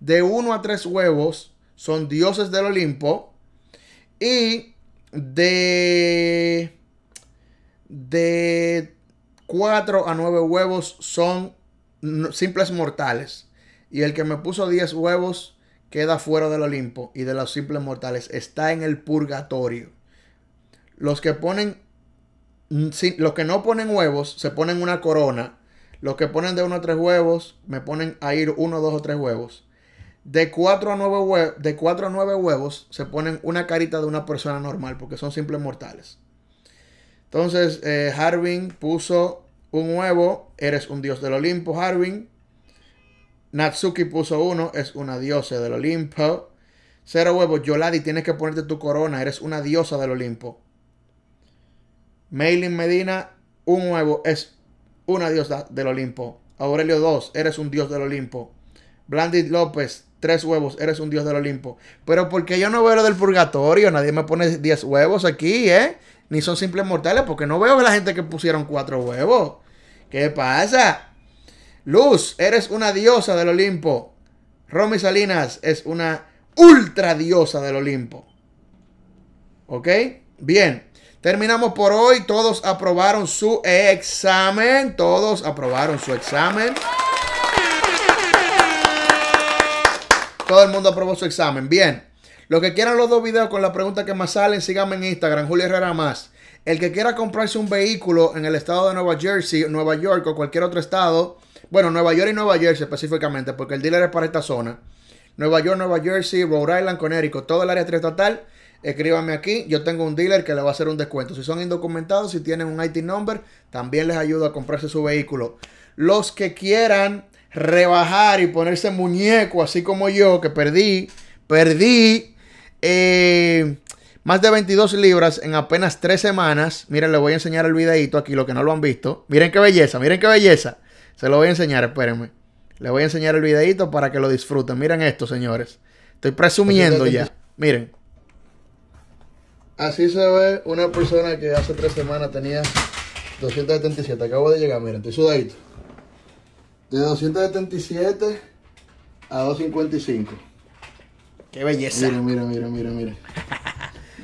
De uno a tres huevos son dioses del Olimpo. Y de, de 4 a nueve huevos son simples mortales. Y el que me puso diez huevos queda fuera del Olimpo y de los simples mortales. Está en el purgatorio. Los que ponen, mm, los que no ponen huevos, se ponen una corona. Los que ponen de uno a tres huevos, me ponen a ir uno, dos o tres huevos. De cuatro a nueve huevos, de a huevos se ponen una carita de una persona normal porque son simples mortales. Entonces, harwin eh, Harvin puso un huevo, eres un dios del Olimpo, Harvin. Natsuki puso uno, es una diosa del Olimpo. Cero huevos, Yoladi, tienes que ponerte tu corona, eres una diosa del Olimpo. Meilin Medina, un huevo, es una diosa del Olimpo. Aurelio 2, eres un dios del Olimpo. Blandit López, tres huevos, eres un dios del Olimpo. Pero porque yo no veo lo del purgatorio, nadie me pone 10 huevos aquí, ¿eh? Ni son simples mortales, porque no veo a la gente que pusieron cuatro huevos. ¿Qué pasa? Luz, eres una diosa del Olimpo. Romy Salinas es una ultra diosa del Olimpo. ¿Ok? Bien. Terminamos por hoy. Todos aprobaron su examen. Todos aprobaron su examen. Todo el mundo aprobó su examen. Bien. Los que quieran los dos videos con la pregunta que más salen, síganme en Instagram, Julio Herrera Más. El que quiera comprarse un vehículo en el estado de Nueva Jersey, Nueva York o cualquier otro estado, bueno, Nueva York y Nueva Jersey específicamente, porque el dealer es para esta zona. Nueva York, Nueva Jersey, Rhode Island, Connecticut, todo el área triestatal escríbame aquí. Yo tengo un dealer que le va a hacer un descuento. Si son indocumentados, si tienen un IT number, también les ayudo a comprarse su vehículo. Los que quieran rebajar y ponerse muñeco, así como yo, que perdí, perdí eh, más de 22 libras en apenas 3 semanas. Miren, les voy a enseñar el videito aquí, los que no lo han visto. Miren qué belleza, miren qué belleza. Se lo voy a enseñar, espérenme. Les voy a enseñar el videito para que lo disfruten. Miren esto, señores. Estoy presumiendo ya. Miren. Así se ve una persona que hace tres semanas tenía 277. Acabo de llegar, miren, estoy sudadito. De 277 a 255. Qué belleza. Mira, mira, mira, mira,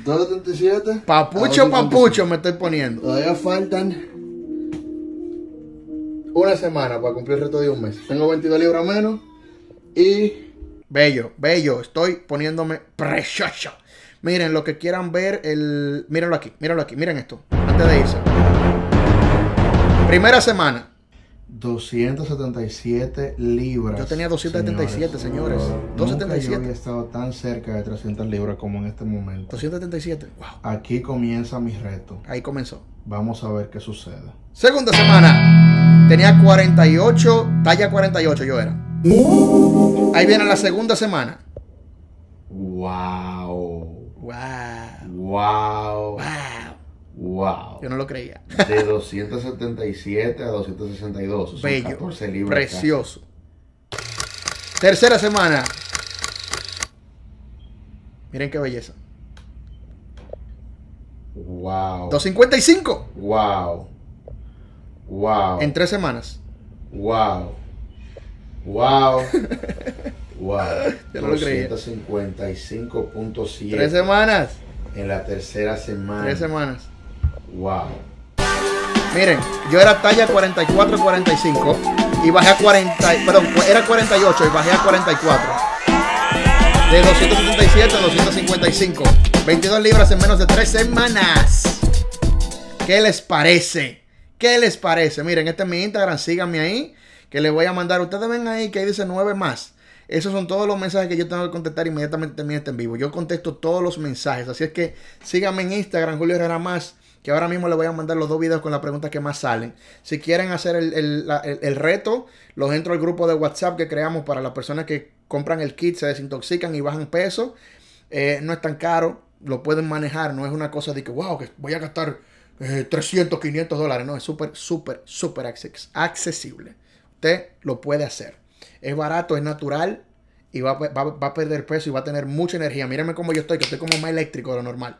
277. Papucho, papucho me estoy poniendo. Todavía faltan una semana para cumplir el reto de un mes. Tengo 22 libras menos y... Bello, bello. Estoy poniéndome precioso. Miren, lo que quieran ver, el... mírenlo aquí, mírenlo aquí, miren esto, antes de irse. Primera semana. 277 libras. Yo tenía 277, señores. 277. yo había estado tan cerca de 300 libras como en este momento. 277. Wow. Aquí comienza mi reto. Ahí comenzó. Vamos a ver qué sucede. Segunda semana. Tenía 48, talla 48 yo era. Ahí viene la segunda semana. Wow. Wow. Wow. Wow. Wow. Yo no lo creía. De 277 a 262. Bello. precioso. Tercera semana. Miren qué belleza. Wow. 255. Wow. Wow. En tres semanas. Wow. Wow. [LAUGHS] Wow. [LAUGHS] 255.7 Tres semanas. En la tercera semana. Tres semanas. Wow. Miren, yo era talla 44-45 y bajé a 40, perdón, era 48 y bajé a 44. De 277 a 255. 22 libras en menos de 3 semanas. ¿Qué les parece? ¿Qué les parece? Miren, este es mi Instagram, síganme ahí. Que les voy a mandar. Ustedes ven ahí que ahí dice 9 más. Esos son todos los mensajes que yo tengo que contestar inmediatamente también este en vivo. Yo contesto todos los mensajes. Así es que síganme en Instagram, Julio Herrera Más, que ahora mismo les voy a mandar los dos videos con las preguntas que más salen. Si quieren hacer el, reto, los entro al grupo de WhatsApp que creamos para las personas que compran el kit, se desintoxican y bajan peso. Eh, no es tan caro, lo pueden manejar. No es una cosa de que, wow, que voy a gastar 300, eh, 500 dólares. No, es súper, súper, súper accesible. Usted lo puede hacer es barato, es natural y va, a perder peso y va a tener mucha energía. Mírenme cómo yo estoy, que estoy como más eléctrico de lo normal.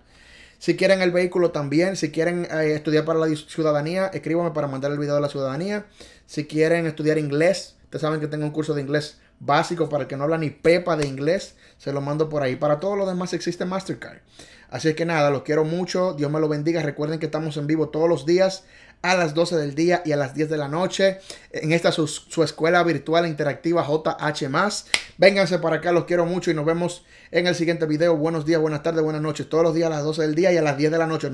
Si quieren el vehículo también, si quieren eh, estudiar para la ciudadanía, escríbame para mandar el video de la ciudadanía. Si quieren estudiar inglés, ustedes saben que tengo un curso de inglés básico para el que no habla ni pepa de inglés, se lo mando por ahí. Para todos los demás existe Mastercard. Así que nada, los quiero mucho, Dios me lo bendiga. Recuerden que estamos en vivo todos los días a las 12 del día y a las 10 de la noche en esta su, su escuela virtual interactiva JH. Vénganse para acá, los quiero mucho y nos vemos en el siguiente video. Buenos días, buenas tardes, buenas noches. Todos los días a las 12 del día y a las 10 de la noche.